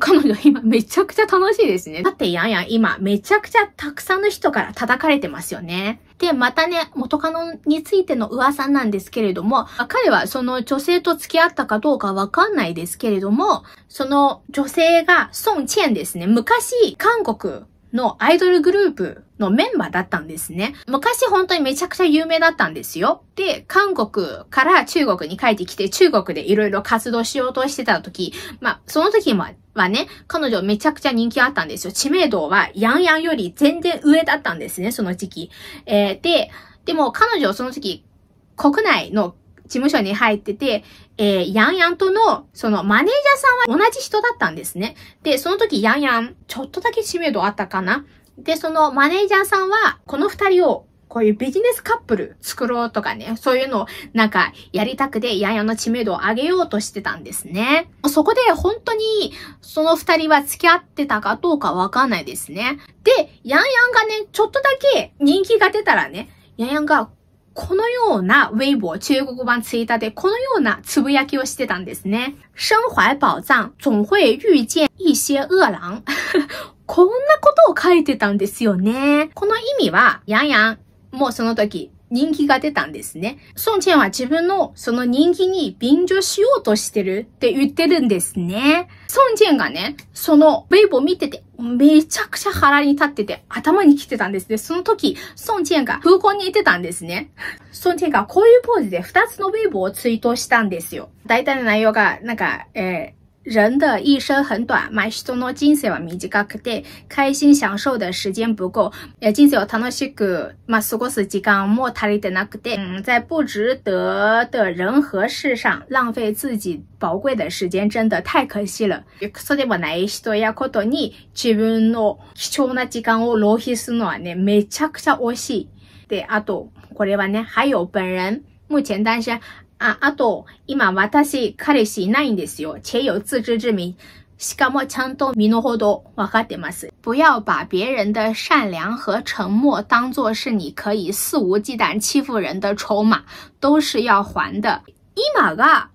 [SPEAKER 1] 彼女今めちゃくちゃ楽しいですね。だってやんやん今めちゃくちゃたくさんの人から叩かれてますよね。で、またね、元カノについての噂なんですけれども、彼はその女性と付き合ったかどうかわかんないですけれども、その女性がソン・チェンですね。昔、韓国のアイドルグループのメンバーだったんですね。昔本当にめちゃくちゃ有名だったんですよ。で、韓国から中国に帰ってきて、中国でいろいろ活動しようとしてた時、まあ、その時もはね、彼女めちゃくちゃ人気あったんですよ。知名度はヤンヤンより全然上だったんですね、その時期。えー、で、でも彼女その時、国内の事務所に入ってて、えー、ヤンヤンとの、その、マネージャーさんは同じ人だったんですね。で、その時、ヤンヤン、ちょっとだけ知名度あったかなで、その、マネージャーさんは、この二人を、こういうビジネスカップル作ろうとかね、そういうのをなんかやりたくて、ヤンヤンの知名度を上げようとしてたんですね。そこで本当にその二人は付き合ってたかどうかわかんないですね。で、ヤンヤンがね、ちょっとだけ人気が出たらね、ヤンヤンがこのような微博、中国版ツイッターでこのようなつぶやきをしてたんですね。身怀宝藏、总会遇見一些恶狼。こんなことを書いてたんですよね。この意味は、やんやん、もうその時、人気が出たんですね。孫ンは自分のその人気に便乗しようとしてるって言ってるんですね。孫ンがね、そのウェイボ見てて、めちゃくちゃ腹に立ってて頭に来てたんですね。その時、孫健が空港にいてたんですね。孫健がこういうポーズで2つのウェーブをツイートしたんですよ。大体の内容が、なんか、えー人的一生很短，买许多金色吧，米吉嘎克得，开心享受的时间不够。也金色有他那些个，嗯，在不值得的人和事上浪费自己宝贵的时间，真的太可惜了。不说的吧，那一事やことに自分の貴重な時間を浪費するのはね、めちゃくちゃ惜しい。对，あとこれは还有本人目前单身。あ、あと、今私、彼氏いないんですよ。且有自知之明。しかもちゃんと身の程分かってます。不要把别人的善良和沉默当作是你可以肆无忌惮欺负人的筹码，都是要还的。今が、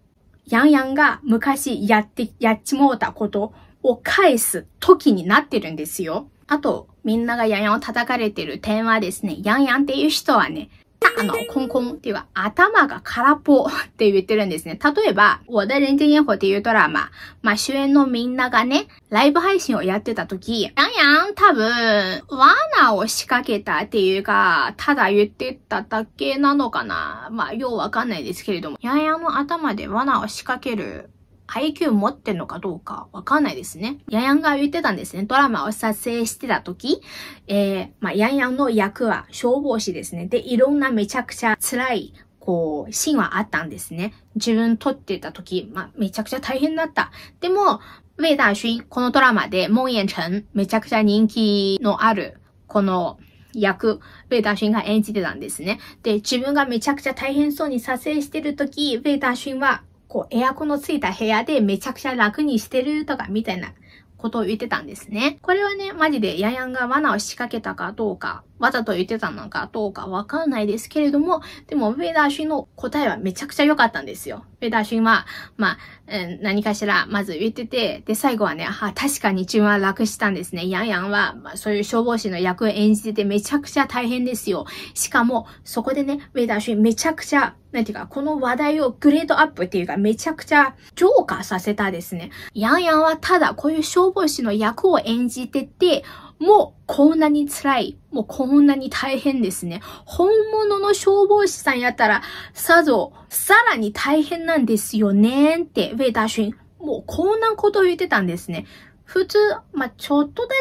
[SPEAKER 1] ヤンヤンが昔やって、やっちもうたことを返す時になってるんですよ。あと、みんながヤンヤンを叩かれてる点はですね、ヤンヤンっていう人はね、大脑空空うか、頭が空っぽって言ってるんですね。例えば、我的人間烟火っていうドラマ、まあ主演のみんながね、ライブ配信をやってた時、やんやん多分、罠を仕掛けたっていうか、ただ言ってただけなのかな。まあようわかんないですけれども、やんやんの頭で罠を仕掛ける IQ 持ってんのかどうかわかんないですね。ヤンヤンが言ってたんですね。ドラマを撮影してた時、えー、まあ、ヤンヤンの役は消防士ですね。で、いろんなめちゃくちゃ辛い、こう、シーンはあったんですね。自分撮ってた時、まあ、めちゃくちゃ大変だった。でも、シュン、このドラマで、孟宴臣、めちゃくちゃ人気のある、この役、ベータシンが演じてたんですね。で、自分がめちゃくちゃ大変そうに撮影してるとき、ベータシンはこう、エアコンのついた部屋でめちゃくちゃ楽にしてるとか、みたいなことを言ってたんですね。これはね、マジでヤヤンが罠を仕掛けたかどうか、わざと言ってたのかどうかわかんないですけれども、でも、ウェダーシンの答えはめちゃくちゃ良かったんですよ。ウェダーシンは、まあ、うん、何かしら、まず言ってて、で、最後はね、あ、確かに自分は楽したんですね。ヤンヤンは、まあ、そういう消防士の役を演じててめちゃくちゃ大変ですよ。しかも、そこでね、ウェダーシンめちゃくちゃなんていうか、この話題をグレードアップっていうか、めちゃくちゃ浄化させたですね。ヤンヤンはただこういう消防士の役を演じてて、もうこんなに辛い。もうこんなに大変ですね。本物の消防士さんやったら、さぞ、さらに大変なんですよねって、ウェイターシュン、もうこんなことを言ってたんですね。普通、まあ、ちょっとだ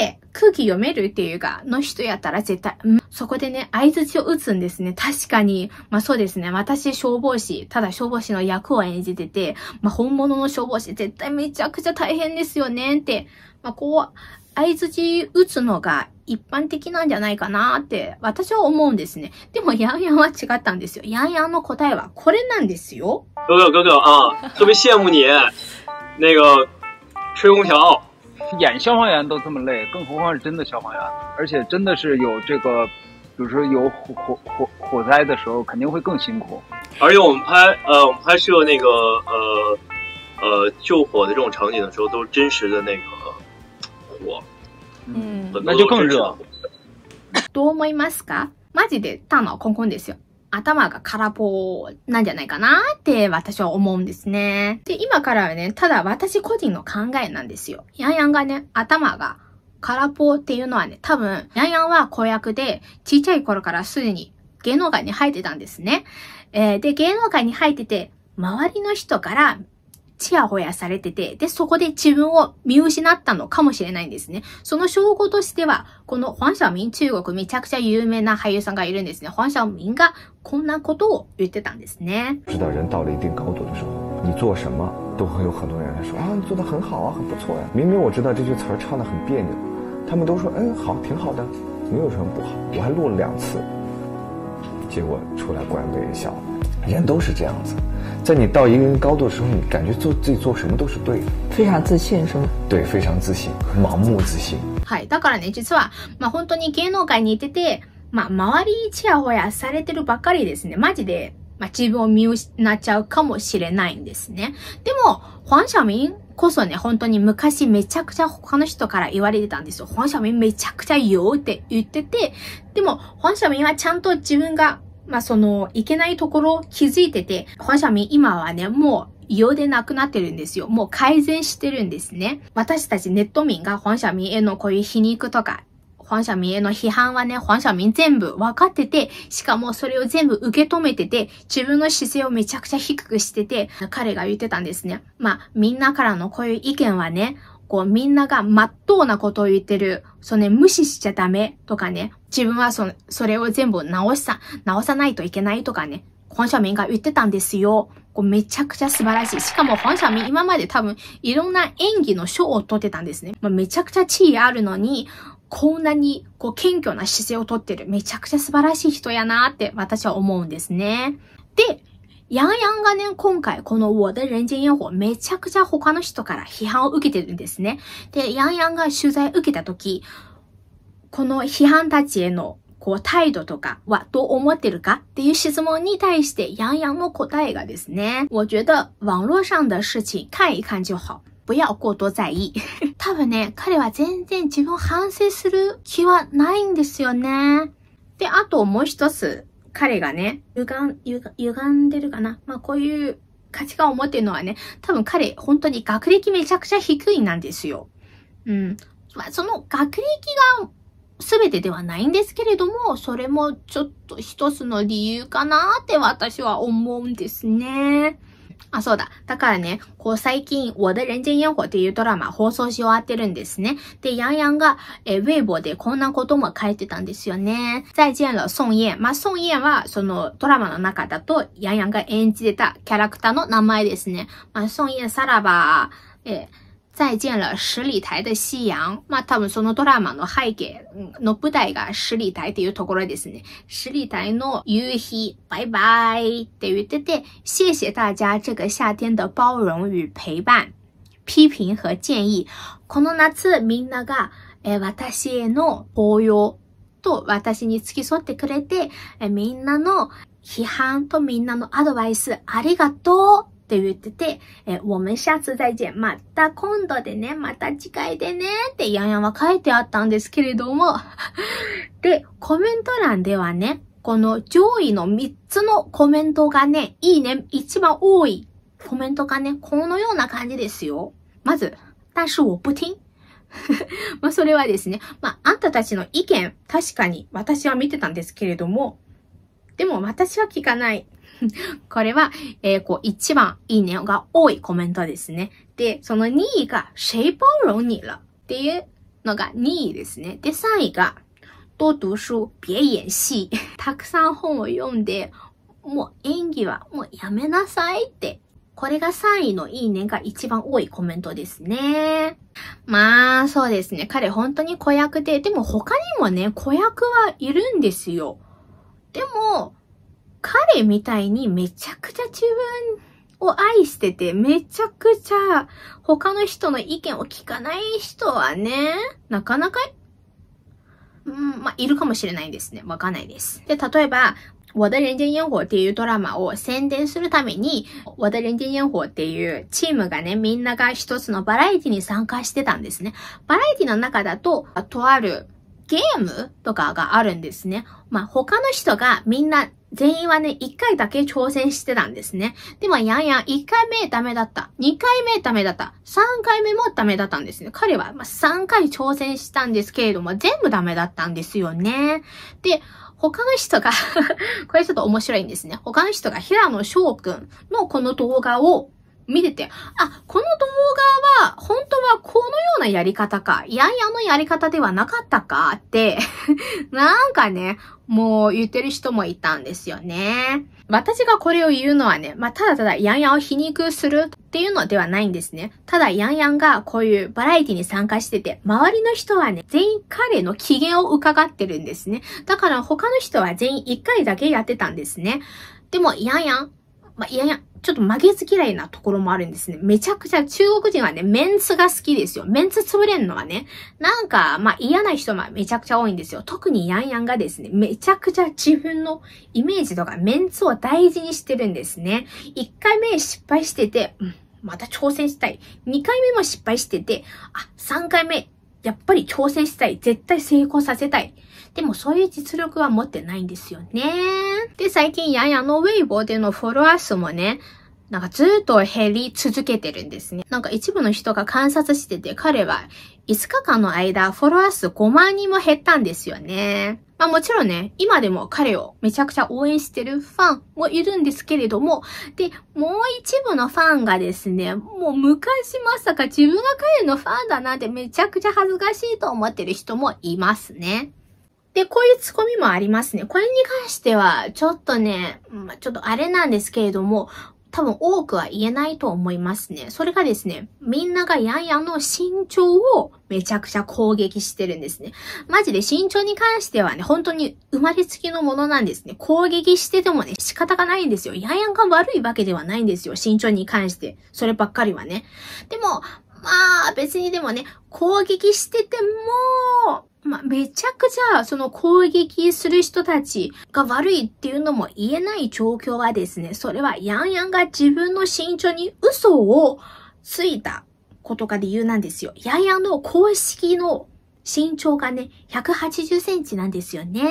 [SPEAKER 1] け空気読めるっていうか、の人やったら絶対、ん、そこでね、相槌を打つんですね。確かに、まあそうですね。私、消防士、ただ消防士の役を演じてて、まあ本物の消防士絶対めちゃくちゃ大変ですよねって、まあこう、相槌打つのが一般的なんじゃないかなって私は思うんですね。でも、ヤンヤンは違ったんですよ。ヤンヤンの答えはこれなんですよ。哥哥哥哥啊，特别羡慕你，那个 吹空调，演消防员都这么累，更何况是真的消防员？而且真的是有这个，比如说有火火火火灾的时候，肯定会更辛苦。而且我们拍呃，我们拍摄那个呃呃救火的这种场景的时候，都是真实的那个火，嗯，那就更热。大脑空空頭が空っぽなんじゃないかなって私は思うんですね。で、今からはね、ただ私個人の考えなんですよ。ヤンヤンがね、頭が空っぽっていうのはね、多分、ヤンヤンは子役で、ちっちゃい頃からすでに芸能界に入ってたんですね。えー、で、芸能界に入ってて、周りの人からちやほやされてて、で、そこで自分を見失ったのかもしれないんですね。その証拠としては、このホアンシャオミン中国めちゃくちゃ有名な俳優さんがいるんですね。ホアンシャオミンがこんなことを言ってたんですね。知道人到了一定高度的时候，你做什么都会有很多人来说あ、你做得很好啊，很不错呀、明明我知道这句词唱得很别扭，他们都说嗯好，挺好的，没有什么不好。我还录了两次，结果出来官微笑。人都是这样子。在你到一个人高度的时候，你感觉做自己做什么都是对的，非常自信是吗？对，非常自信，盲目自信。はい、だからね、実は、まあ本当に芸能界にいてて、まあ周りにちやほやされてるばかりですね。マジで、まあ自分を見失っちゃうかもしれないんですね。でも、ファンシャミンこそね、本当に昔めちゃくちゃ他の人から言われてたんですよ。ファンシャミンめちゃくちゃいいよって言ってて、でも、ファンシャミンはちゃんと自分がまあ、その、いけないところ気づいてて、本社民今はね、もう、異でなくなってるんですよ。もう改善してるんですね。私たちネット民が本社民へのこういう皮肉とか、本社民への批判はね、本社民全部分かってて、しかもそれを全部受け止めてて、自分の姿勢をめちゃくちゃ低くしてて、彼が言ってたんですね。まあ、みんなからのこういう意見はね、こうみんなが真っ当なことを言ってるそのね、無視しちゃダメとかね、自分はその、それを全部直さ、直さないといけないとかね、本社民が言ってたんですよ。こうめちゃくちゃ素晴らしい。しかも本社民今まで多分いろんな演技の賞を取ってたんですね。まあ、めちゃくちゃ地位あるのに、こんなにこう謙虚な姿勢を取ってる。めちゃくちゃ素晴らしい人やなって私は思うんですね。で、ヤンヤンがね、今回この我的人間烟火めちゃくちゃ他の人から批判を受けてるんですね。で、ヤンヤンが取材受けた時、この批判たちへのこう態度とかはどう思ってるかっていう質問に対してヤンヤンの答えがですね、我觉得网络上的事情看一看就好。不要过多在意。多分ね、彼は全然自分を反省する気はないんですよね。で、あともう一つ彼がね、歪ん、歪んでるかな。まあこういう価値観を持ってるのはね、多分彼、本当に学歴めちゃくちゃ低いなんですよ。うん。まあその学歴が全てではないんですけれども、それもちょっと一つの理由かなって私は思うんですね。あ、そうだ。だからね、こう最近、我的人間烟火っていうドラマ放送し終わってるんですね。で、ヤンヤンが、えウェイボーでこんなことも書いてたんですよね。再见了、孫燕。まあ、孫燕は、そのドラマの中だと、ヤンヤンが演じてたキャラクターの名前ですね。まあ、孫燕さらば、え再见了十里台的夕陽。まあ多分そのドラマの背景の舞台が十里台っていうところですね。十里台の夕日、バイバイって言ってて、谢谢大家这个夏天的包容与陪伴、批評和建议。この夏みんなが、え私への抱擁と私に付き添ってくれて、えみんなの批判とみんなのアドバイスありがとうって言ってて、えー、我们下次再见。また今度でね、また次回でね、ってやんやんは書いてあったんですけれども。で、コメント欄ではね、この上位の3つのコメントがね、いいね、一番多いコメントがね、このような感じですよ。まず、但是我不听。まあそれはですね、まああんたたちの意見、確かに私は見てたんですけれども、でも私は聞かない。これは、えー、こう、一番いいねが多いコメントですね。で、その2位が、シェイポロ容ニラっていうのが2位ですね。で、3位が、多读書、别演戏。たくさん本を読んで、もう演技はもうやめなさいって。これが3位のいいねが一番多いコメントですね。まあ、そうですね。彼本当に子役で、でも他にもね、子役はいるんですよ。でも、彼みたいにめちゃくちゃ自分を愛してて、めちゃくちゃ他の人の意見を聞かない人はね、なかなか、うん、まあ、いるかもしれないですね。わかんないです。で、例えば、我的人間烟火っていうドラマを宣伝するために、我的人間烟火っていうチームがね、みんなが一つのバラエティに参加してたんですね。バラエティの中だと、とあるゲームとかがあるんですね。まあ、他の人がみんな全員はね、1回だけ挑戦してたんですね。でも、やんやん、1回目ダメだった。2回目ダメだった。3回目もダメだったんですね。彼は、ま3回挑戦したんですけれども、全部ダメだったんですよね。で、他の人が これちょっと面白いんですね。他の人が平野翔くんのこの動画を見てて、あ、この動画は、本当はこのようなやり方か、いやいやのやり方ではなかったかって なんかね、もう言ってる人もいたんですよね。私がこれを言うのはね、まあ、ただただヤンヤンを皮肉するっていうのではないんですね。ただヤンヤンがこういうバラエティに参加してて、周りの人はね、全員彼の機嫌を伺ってるんですね。だから他の人は全員1回だけやってたんですね。でも、ヤンヤン、まあ、いやいや、ちょっと負けず嫌いなところもあるんですね。めちゃくちゃ、中国人はね、メンツが好きですよ。メンツ潰れんのはね、なんか、まあ、嫌な人もめちゃくちゃ多いんですよ。特にヤンヤンがですね、めちゃくちゃ自分のイメージとかメンツを大事にしてるんですね。1回目失敗してて、うん、また挑戦したい。2回目も失敗してて、あ、3回目、やっぱり挑戦したい。絶対成功させたい。でもそういう実力は持ってないんですよね。で、最近ヤンヤンのウェイボーでのフォロワー数もね、なんかずっと減り続けてるんですね。なんか一部の人が観察してて、彼は5日間の間、フォロワー数5万人も減ったんですよね。まあもちろんね、今でも彼をめちゃくちゃ応援してるファンもいるんですけれども、で、もう一部のファンがですね、もう昔まさか自分が彼のファンだなんてめちゃくちゃ恥ずかしいと思ってる人もいますね。で、こういうツッコミもありますね。これに関しては、ちょっとね、まあ、ちょっとあれなんですけれども、多分多くは言えないと思いますね。それがですね、みんながヤンヤンの身長をめちゃくちゃ攻撃してるんですね。マジで身長に関してはね、本当に生まれつきのものなんですね。攻撃しててもね、仕方がないんですよ。ヤンヤンが悪いわけではないんですよ。身長に関して。そればっかりはね。でも、まあ、別にでもね、攻撃してても、まあ、めちゃくちゃ、その攻撃する人たちが悪いっていうのも言えない状況はですね、それはヤンヤンが自分の身長に嘘をついたことが理由なんですよ。ヤンヤンの公式の身長がね、180センチなんですよね。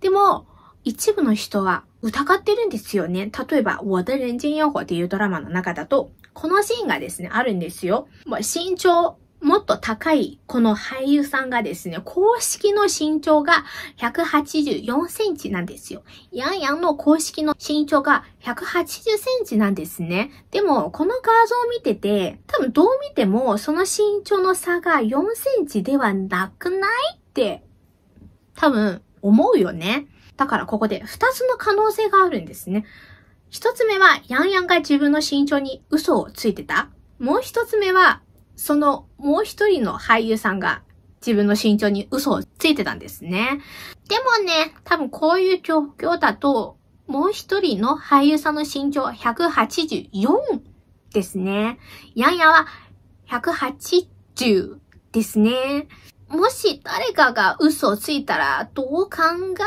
[SPEAKER 1] でも、一部の人は疑ってるんですよね。例えば、我的人間用法っていうドラマの中だと、このシーンがですね、あるんですよ。身長もっと高いこの俳優さんがですね、公式の身長が184センチなんですよ。ヤンヤンの公式の身長が180センチなんですね。でも、この画像を見てて、多分どう見てもその身長の差が4センチではなくないって多分思うよね。だからここで2つの可能性があるんですね。1つ目は、ヤンヤンが自分の身長に嘘をついてた。もう1つ目は、そのもう一人の俳優さんが自分の身長に嘘をついてたんですね。でもね、多分こういう状況だと、もう一人の俳優さんの身長は184ですね。ヤンヤは180ですね。もし誰かが嘘をついたら、どう考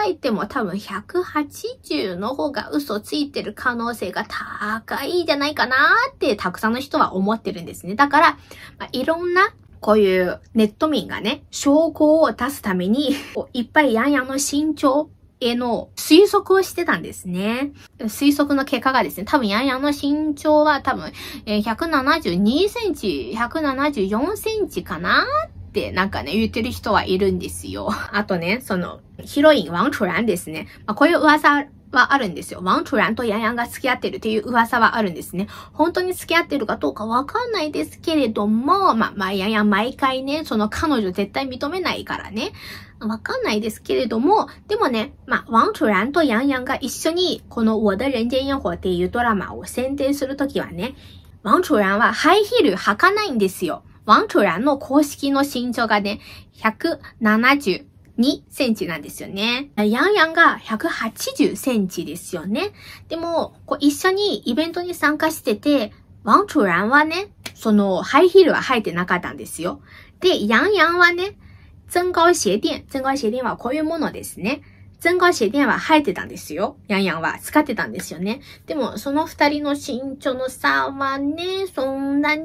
[SPEAKER 1] えても多分180の方が嘘ついてる可能性が高いんじゃないかなってたくさんの人は思ってるんですね。だから、まあ、いろんなこういうネット民がね、証拠を出すために、いっぱいヤンヤンの身長への推測をしてたんですね。推測の結果がですね、多分ヤンヤンの身長は多分172センチ、174センチかなっってなんかね、言ってる人はいるんですよ。あとね、その、ヒロイン、ワン・チュランですね。まあ、こういう噂はあるんですよ。ワン・チュランとヤンヤンが付き合ってるっていう噂はあるんですね。本当に付き合ってるかどうかわかんないですけれども、まあ、まあ、ヤンヤン毎回ね、その彼女絶対認めないからね。わかんないですけれども、でもね、まあ、ワン・チュランとヤンヤンが一緒に、この我的人間烟火っていうドラマを宣伝するときはね、ワン・チュランはハイヒール履かないんですよ。ワンチュランの公式の身長がね、172センチなんですよね。ヤンヤンが180センチですよね。でも、こう一緒にイベントに参加してて、ワンチュランはね、そのハイヒールは履いてなかったんですよ。で、ヤンヤンはね、增高鞋垫、增高鞋垫はこういうものですね。全顔写電は生えてたんですよ。ヤンヤンは使ってたんですよね。でも、その二人の身長の差はね、そんなに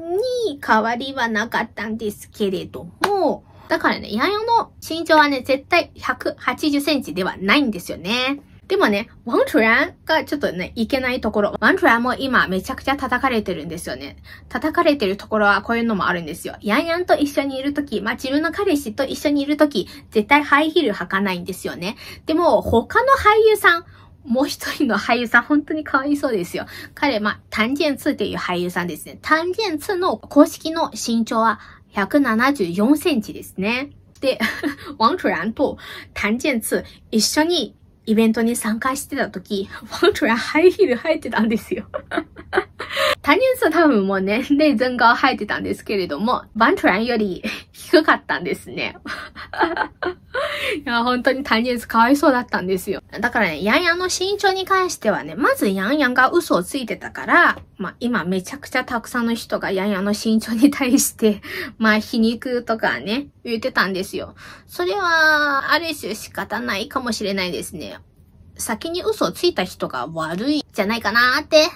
[SPEAKER 1] 変わりはなかったんですけれども、だからね、ヤンヤンの身長はね、絶対180センチではないんですよね。でもね、ワンチュランがちょっとね、いけないところ。ワンチュランも今めちゃくちゃ叩かれてるんですよね。叩かれてるところはこういうのもあるんですよ。ヤンヤンと一緒にいるとき、まあ、自分の彼氏と一緒にいるとき、絶対ハイヒール履かないんですよね。でも、他の俳優さん、もう一人の俳優さん、本当にかわいそうですよ。彼、まあ、タンジェンツっていう俳優さんですね。タンジェンツの公式の身長は174センチですね。で、王 ランとタンジェンツ一緒にイベントに参加してた時、ファントラハイヒール生えてたんですよ他年数多分もう年齢全顔生えてたんですけれども、バントランより低かったんですね。いや、本当に他年スかわいそうだったんですよ。だからね、ヤンヤンの身長に関してはね、まずヤンヤンが嘘をついてたから、まあ今めちゃくちゃたくさんの人がヤンヤンの身長に対して、まあ皮肉とかね、言ってたんですよ。それは、ある種仕方ないかもしれないですね。先に嘘をついた人が悪いじゃないかなーって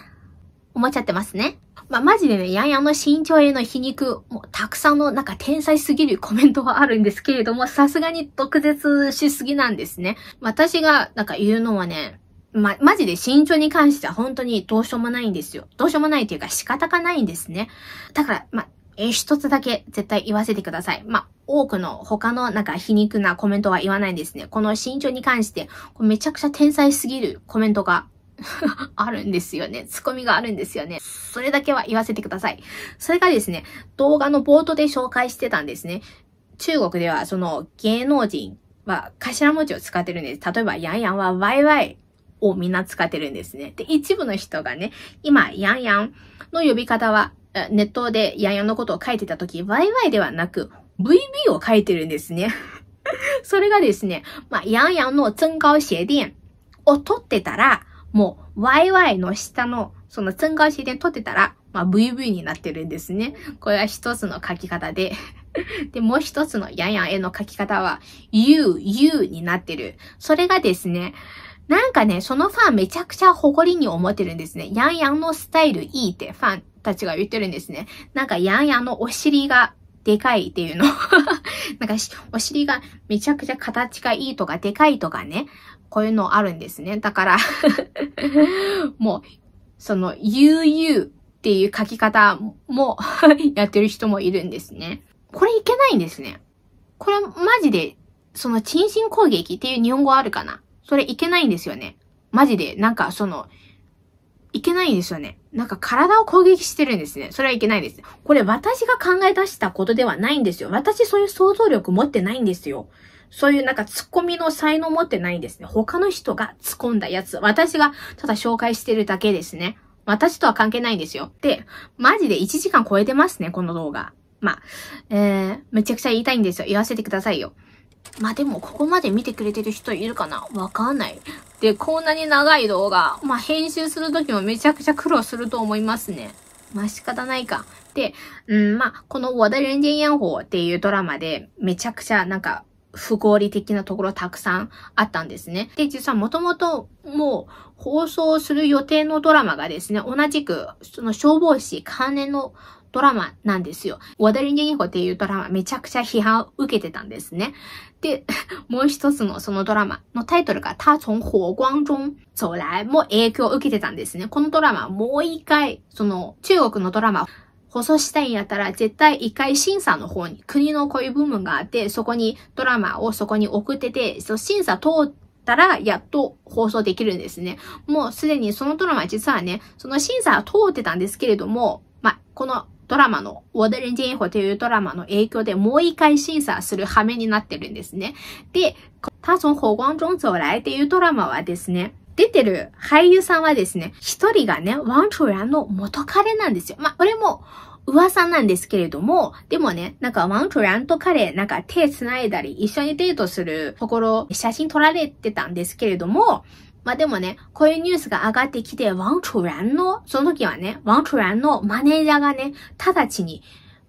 [SPEAKER 1] 思っちゃってますね。まあ、マジでね、ヤンヤンの身長への皮肉、もうたくさんのなんか天才すぎるコメントはあるんですけれども、さすがに毒舌しすぎなんですね。私がなんか言うのはね、ま、マジで身長に関しては本当にどうしようもないんですよ。どうしようもないというか仕方がないんですね。だから、まえ一つだけ絶対言わせてください。ま多くの他のなんか皮肉なコメントは言わないんですね。この身長に関して、めちゃくちゃ天才すぎるコメントが あるんですよね。ツッコミがあるんですよね。それだけは言わせてください。それがですね、動画の冒頭で紹介してたんですね。中国ではその芸能人は頭文字を使ってるんです。例えば、ヤンヤンはワイワイをみんな使ってるんですね。で、一部の人がね、今、ヤンヤンの呼び方は、ネットでヤンヤンのことを書いてた時、ワイワイではなく、VB を書いてるんですね。それがですね、まあ、ヤンヤンの增高鞋ンを取ってたら、もう YY の下のそのツンガーシで撮ってたら、まあ VV になってるんですね。これは一つの書き方で で、もう一つのやんやん絵の書き方は U、U になってる。それがですね、なんかね、そのファンめちゃくちゃ誇りに思ってるんですね。ヤンヤンのスタイルいいってファンたちが言ってるんですね。なんかヤンヤンのお尻がでかいっていうの なんかお尻がめちゃくちゃ形がいいとかでかいとかね。こういうのあるんですね。だから もう、その、悠々っていう書き方も やってる人もいるんですね。これいけないんですね。これマジで、その、陳進攻撃っていう日本語あるかなそれいけないんですよね。マジで、なんかその、いけないんですよね。なんか体を攻撃してるんですね。それはいけないです。これ私が考え出したことではないんですよ。私そういう想像力持ってないんですよ。そういうなんかツッコミの才能持ってないんですね。他の人が突っ込んだやつ。私がただ紹介してるだけですね。私とは関係ないんですよ。で、マジで1時間超えてますね、この動画。まあ、えー、めちゃくちゃ言いたいんですよ。言わせてくださいよ。まあでも、ここまで見てくれてる人いるかなわかんない。で、こんなに長い動画、まあ編集するときもめちゃくちゃ苦労すると思いますね。まあ仕方ないか。で、うん、まあ、このジンヤンホーっていうドラマで、めちゃくちゃなんか、不合理的なところたくさんあったんですね。で、実はもともともう放送する予定のドラマがですね、同じくその消防士関連のドラマなんですよ。ワダリンゲニホっていうドラマめちゃくちゃ批判を受けてたんですね。で、もう一つのそのドラマのタイトルが、他从火光中走来も影響を受けてたんですね。このドラマもう一回、その中国のドラマ放送したいんやったら、絶対一回審査の方に、国のこういう部分があって、そこにドラマをそこに送ってて、そ審査通ったら、やっと放送できるんですね。もうすでにそのドラマ実はね、その審査は通ってたんですけれども、まあ、このドラマの、ウ我的人ン英語というドラマの影響でもう一回審査する羽目になってるんですね。で、他从火光中走来っていうドラマはですね、出てる俳優さんはですね、一人がね、ワンチョラの元彼なんですよ。まあ、れも、噂なんですけれども、でもね、なんかワントランと彼、なんか手繋いだり、一緒にデートするところ、写真撮られてたんですけれども、まあでもね、こういうニュースが上がってきて、ワンュランの、その時はね、ワンュランのマネージャーがね、直ちに、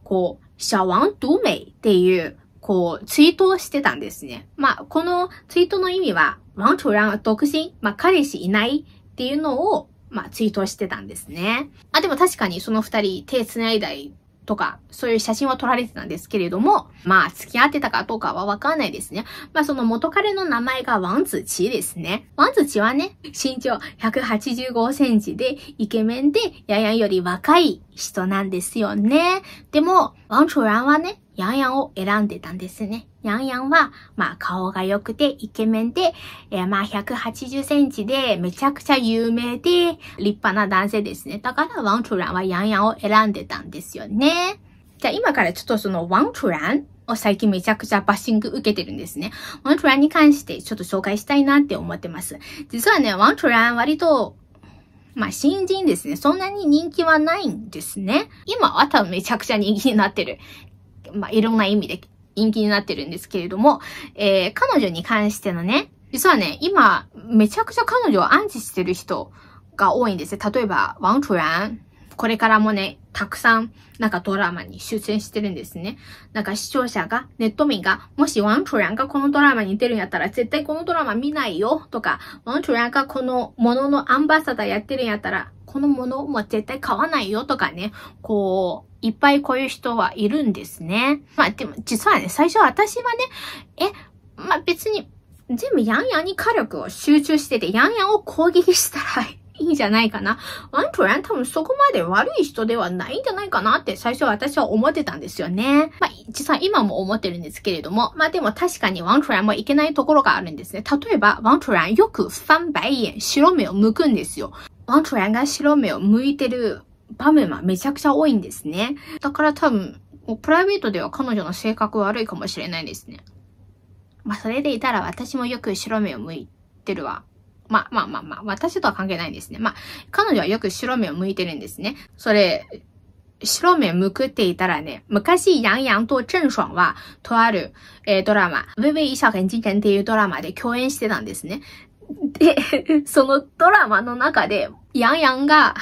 [SPEAKER 1] こう、シャワンドメイっていう、こう、ツイートをしてたんですね。まあ、このツイートの意味は、ワンュランは独身、まあ彼氏いないっていうのを、まあ、ツイートしてたんですね。あ、でも確かにその二人手繋いだりとか、そういう写真は撮られてたんですけれども、まあ、付き合ってたかどうかはわかんないですね。まあ、その元彼の名前がワンズチですね。ワンズチはね、身長185センチで、イケメンで、ややより若い人なんですよね。でも、ワンチュランはね、ヤンヤンを選んでたんですね。ヤンヤンは、まあ、顔が良くてイケメンで、えー、まあ、180センチでめちゃくちゃ有名で、立派な男性ですね。だから、ワンチュランはヤンヤンを選んでたんですよね。じゃあ、今からちょっとそのワンチュランを最近めちゃくちゃバッシング受けてるんですね。ワンチュランに関してちょっと紹介したいなって思ってます。実はね、ワンチュラン割とまあ、新人ですね。そんなに人気はないんですね。今は多分めちゃくちゃ人気になってる。まあ、いろんな意味で人気になってるんですけれども、えー、彼女に関してのね、実はね、今、めちゃくちゃ彼女を暗示してる人が多いんですよ。例えば、ワンチュラン。これからもね、たくさん、なんかドラマに出演してるんですね。なんか視聴者が、ネット民が、もしワンチュランがこのドラマに出るんやったら、絶対このドラマ見ないよとか、ワンチュランがこのもののアンバサダーやってるんやったら、このものも絶対買わないよとかね、こう、いっぱいこういう人はいるんですね。まあでも、実はね、最初私はね、え、まあ別に、全部ヤンヤンに火力を集中してて、ヤンヤンを攻撃したら、いいじゃないかな。ワントラン多分そこまで悪い人ではないんじゃないかなって最初私は思ってたんですよね。まあ、実際今も思ってるんですけれども、まあでも確かにワントランもいけないところがあるんですね。例えば、ワントランよく翻白眼、白目を向くんですよ。ワントランが白目を向いてる場面はめちゃくちゃ多いんですね。だから多分、プライベートでは彼女の性格悪いかもしれないですね。まあ、それでいたら私もよく白目を向いてるわ。まあまあまあまあ、私とは関係ないんですね。まあ、彼女はよく白目を向いてるんですね。それ、白目向くっていたらね、昔、ヤンヤンとジェンョンは、とある、えー、ドラマ、ウェイ・シャ一ン・ジ人ンっていうドラマで共演してたんですね。で、そのドラマの中で、ヤンヤンが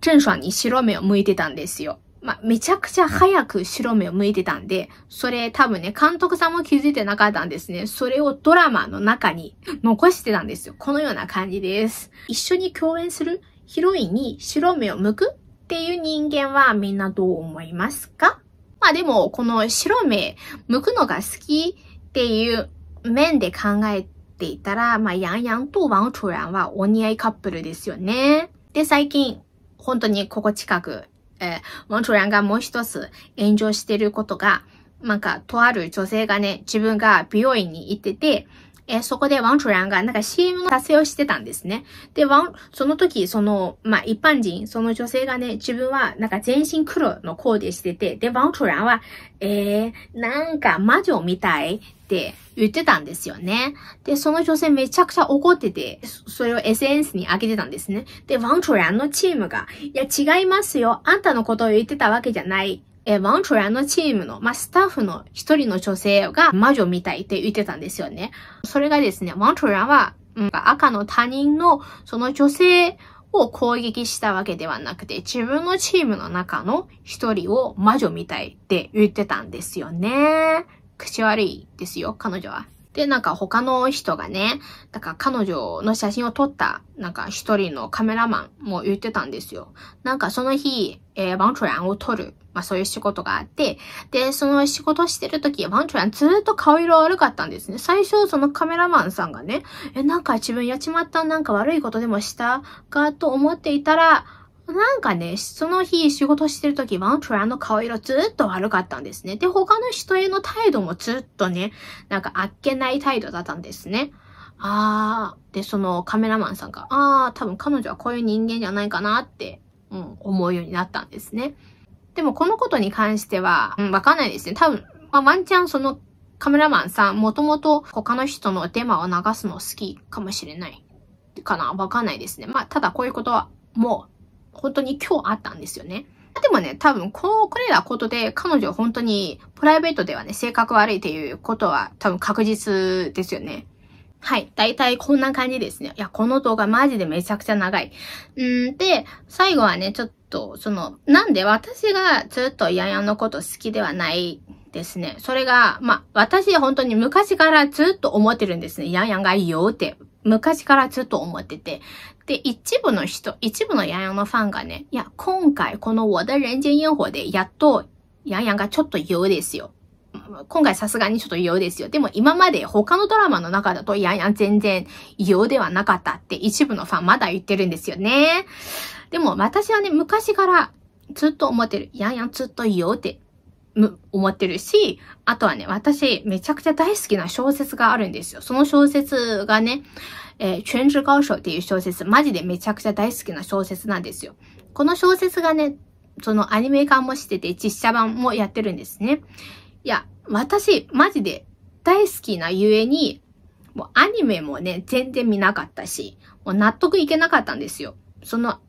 [SPEAKER 1] ジェンョンに白目を向いてたんですよ。まあ、めちゃくちゃ早く白目を向いてたんで、それ多分ね、監督さんも気づいてなかったんですね。それをドラマの中に 残してたんですよ。このような感じです。一緒に共演するヒロインに白目を向くっていう人間はみんなどう思いますかまあでも、この白目向くのが好きっていう面で考えていたら、まあ、ヤンヤンとワンチョランはお似合いカップルですよね。で、最近、本当にここ近くえー、モントランがもう一つ炎上してることが、なんか、とある女性がね、自分が美容院に行ってて、えー、そこでワンチョランがなんか CM の撮影をしてたんですね。で、ワン、その時、その、まあ、一般人、その女性がね、自分はなんか全身黒のコーデしてて、で、ワンチョランは、えー、なんか魔女みたいって言ってたんですよね。で、その女性めちゃくちゃ怒ってて、それを SNS に上げてたんですね。で、ワンチョランのチームが、いや違いますよ。あんたのことを言ってたわけじゃない。えー、ワンチュラのチームの、まあ、スタッフの一人の女性が魔女みたいって言ってたんですよね。それがですね、ワンチュラは、うん、赤の他人のその女性を攻撃したわけではなくて、自分のチームの中の一人を魔女みたいって言ってたんですよね。口悪いですよ、彼女は。で、なんか他の人がね、だから彼女の写真を撮った、なんか一人のカメラマンも言ってたんですよ。なんかその日、えー、ワンチョランを撮る。まあそういう仕事があって、で、その仕事してる時、ワンチョランずっと顔色悪かったんですね。最初そのカメラマンさんがね、え、なんか自分やっちまった、なんか悪いことでもしたかと思っていたら、なんかね、その日仕事してるとき、ワントラの顔色ずっと悪かったんですね。で、他の人への態度もずっとね、なんかあっけない態度だったんですね。あー、で、そのカメラマンさんが、あー、多分彼女はこういう人間じゃないかなって、うん、思うようになったんですね。でもこのことに関しては、うん、わかんないですね。多分、まあ、ワンチャンそのカメラマンさん、もともと他の人のデマを流すの好きかもしれない。かなわかんないですね。まあ、ただこういうことは、もう本当に今日あったんですよね。でもね、多分、こう、これらことで彼女本当にプライベートではね、性格悪いっていうことは多分確実ですよね。はい。だいたいこんな感じですね。いや、この動画マジでめちゃくちゃ長い。うんで、最後はね、ちょっと、その、なんで私がずっとヤンヤンのこと好きではないですね。それが、まあ、私本当に昔からずっと思ってるんですね。ヤンヤンがいいよって。昔からずっと思ってて。で、一部の人、一部のヤンヤンのファンがね、いや、今回この我的人間煙火でやっとヤンヤンがちょっと言うですよ。今回さすがにちょっと異様ですよ。でも今まで他のドラマの中だとヤンヤン全然異様ではなかったって一部のファンまだ言ってるんですよね。でも私はね、昔からずっと思ってる。ヤンヤンずっと異うって思ってるし、あとはね、私めちゃくちゃ大好きな小説があるんですよ。その小説がね、えー、チュンジュガショっていう小説、マジでめちゃくちゃ大好きな小説なんですよ。この小説がね、そのアニメ化もしてて、実写版もやってるんですね。いや、私、マジで大好きなゆえに、もうアニメもね、全然見なかったし、もう納得いけなかったんですよ。その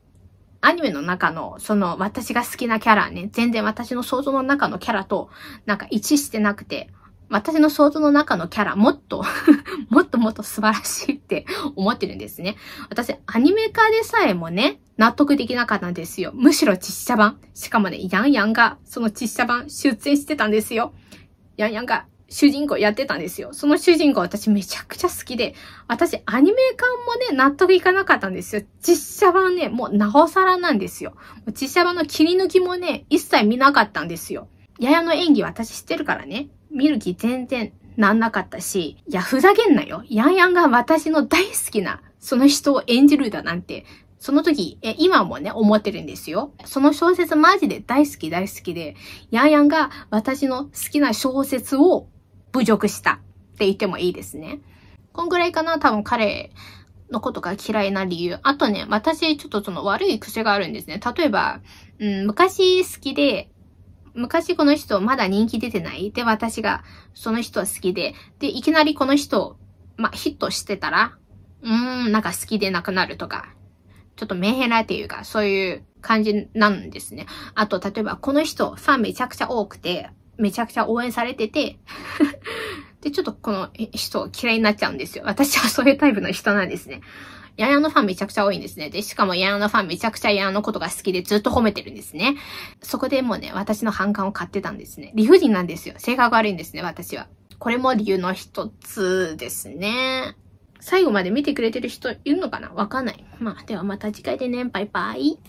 [SPEAKER 1] アニメの中の、その私が好きなキャラね、全然私の想像の中のキャラと、なんか一致してなくて、私の想像の中のキャラ、もっと もっともっと素晴らしいって思ってるんですね。私、アニメ化でさえもね、納得できなかったんですよ。むしろ実写版。しかもね、ヤンヤンが、その実写版出演してたんですよ。ヤンヤンが主人公やってたんですよ。その主人公私めちゃくちゃ好きで、私アニメ化もね、納得いかなかったんですよ。実写版ね、もうなおさらなんですよ。実写版の切り抜きもね、一切見なかったんですよ。ややの演技私知ってるからね。見る気全然なんなかったし、いや、ふざけんなよ。ヤンヤンが私の大好きな、その人を演じるだなんて、その時、え、今もね、思ってるんですよ。その小説マジで大好き大好きで、ヤンヤンが私の好きな小説を侮辱したって言ってもいいですね。こんぐらいかな、多分彼のことが嫌いな理由。あとね、私ちょっとその悪い癖があるんですね。例えば、うん、昔好きで、昔この人まだ人気出てないで、私がその人は好きで、で、いきなりこの人、まヒットしてたら、うーん、なんか好きでなくなるとか、ちょっとメンヘラっていうか、そういう感じなんですね。あと、例えばこの人、ファンめちゃくちゃ多くて、めちゃくちゃ応援されててで、ちょっとこの人嫌いになっちゃうんですよ。私はそういうタイプの人なんですね。ヤヤのファンめちゃくちゃ多いんですね。で、しかもヤヤのファンめちゃくちゃヤヤのことが好きでずっと褒めてるんですね。そこでもうね、私の反感を買ってたんですね。理不尽なんですよ。性格悪いんですね、私は。これも理由の一つですね。最後まで見てくれてる人いるのかなわかんない。まあ、ではまた次回でね。バイバイ。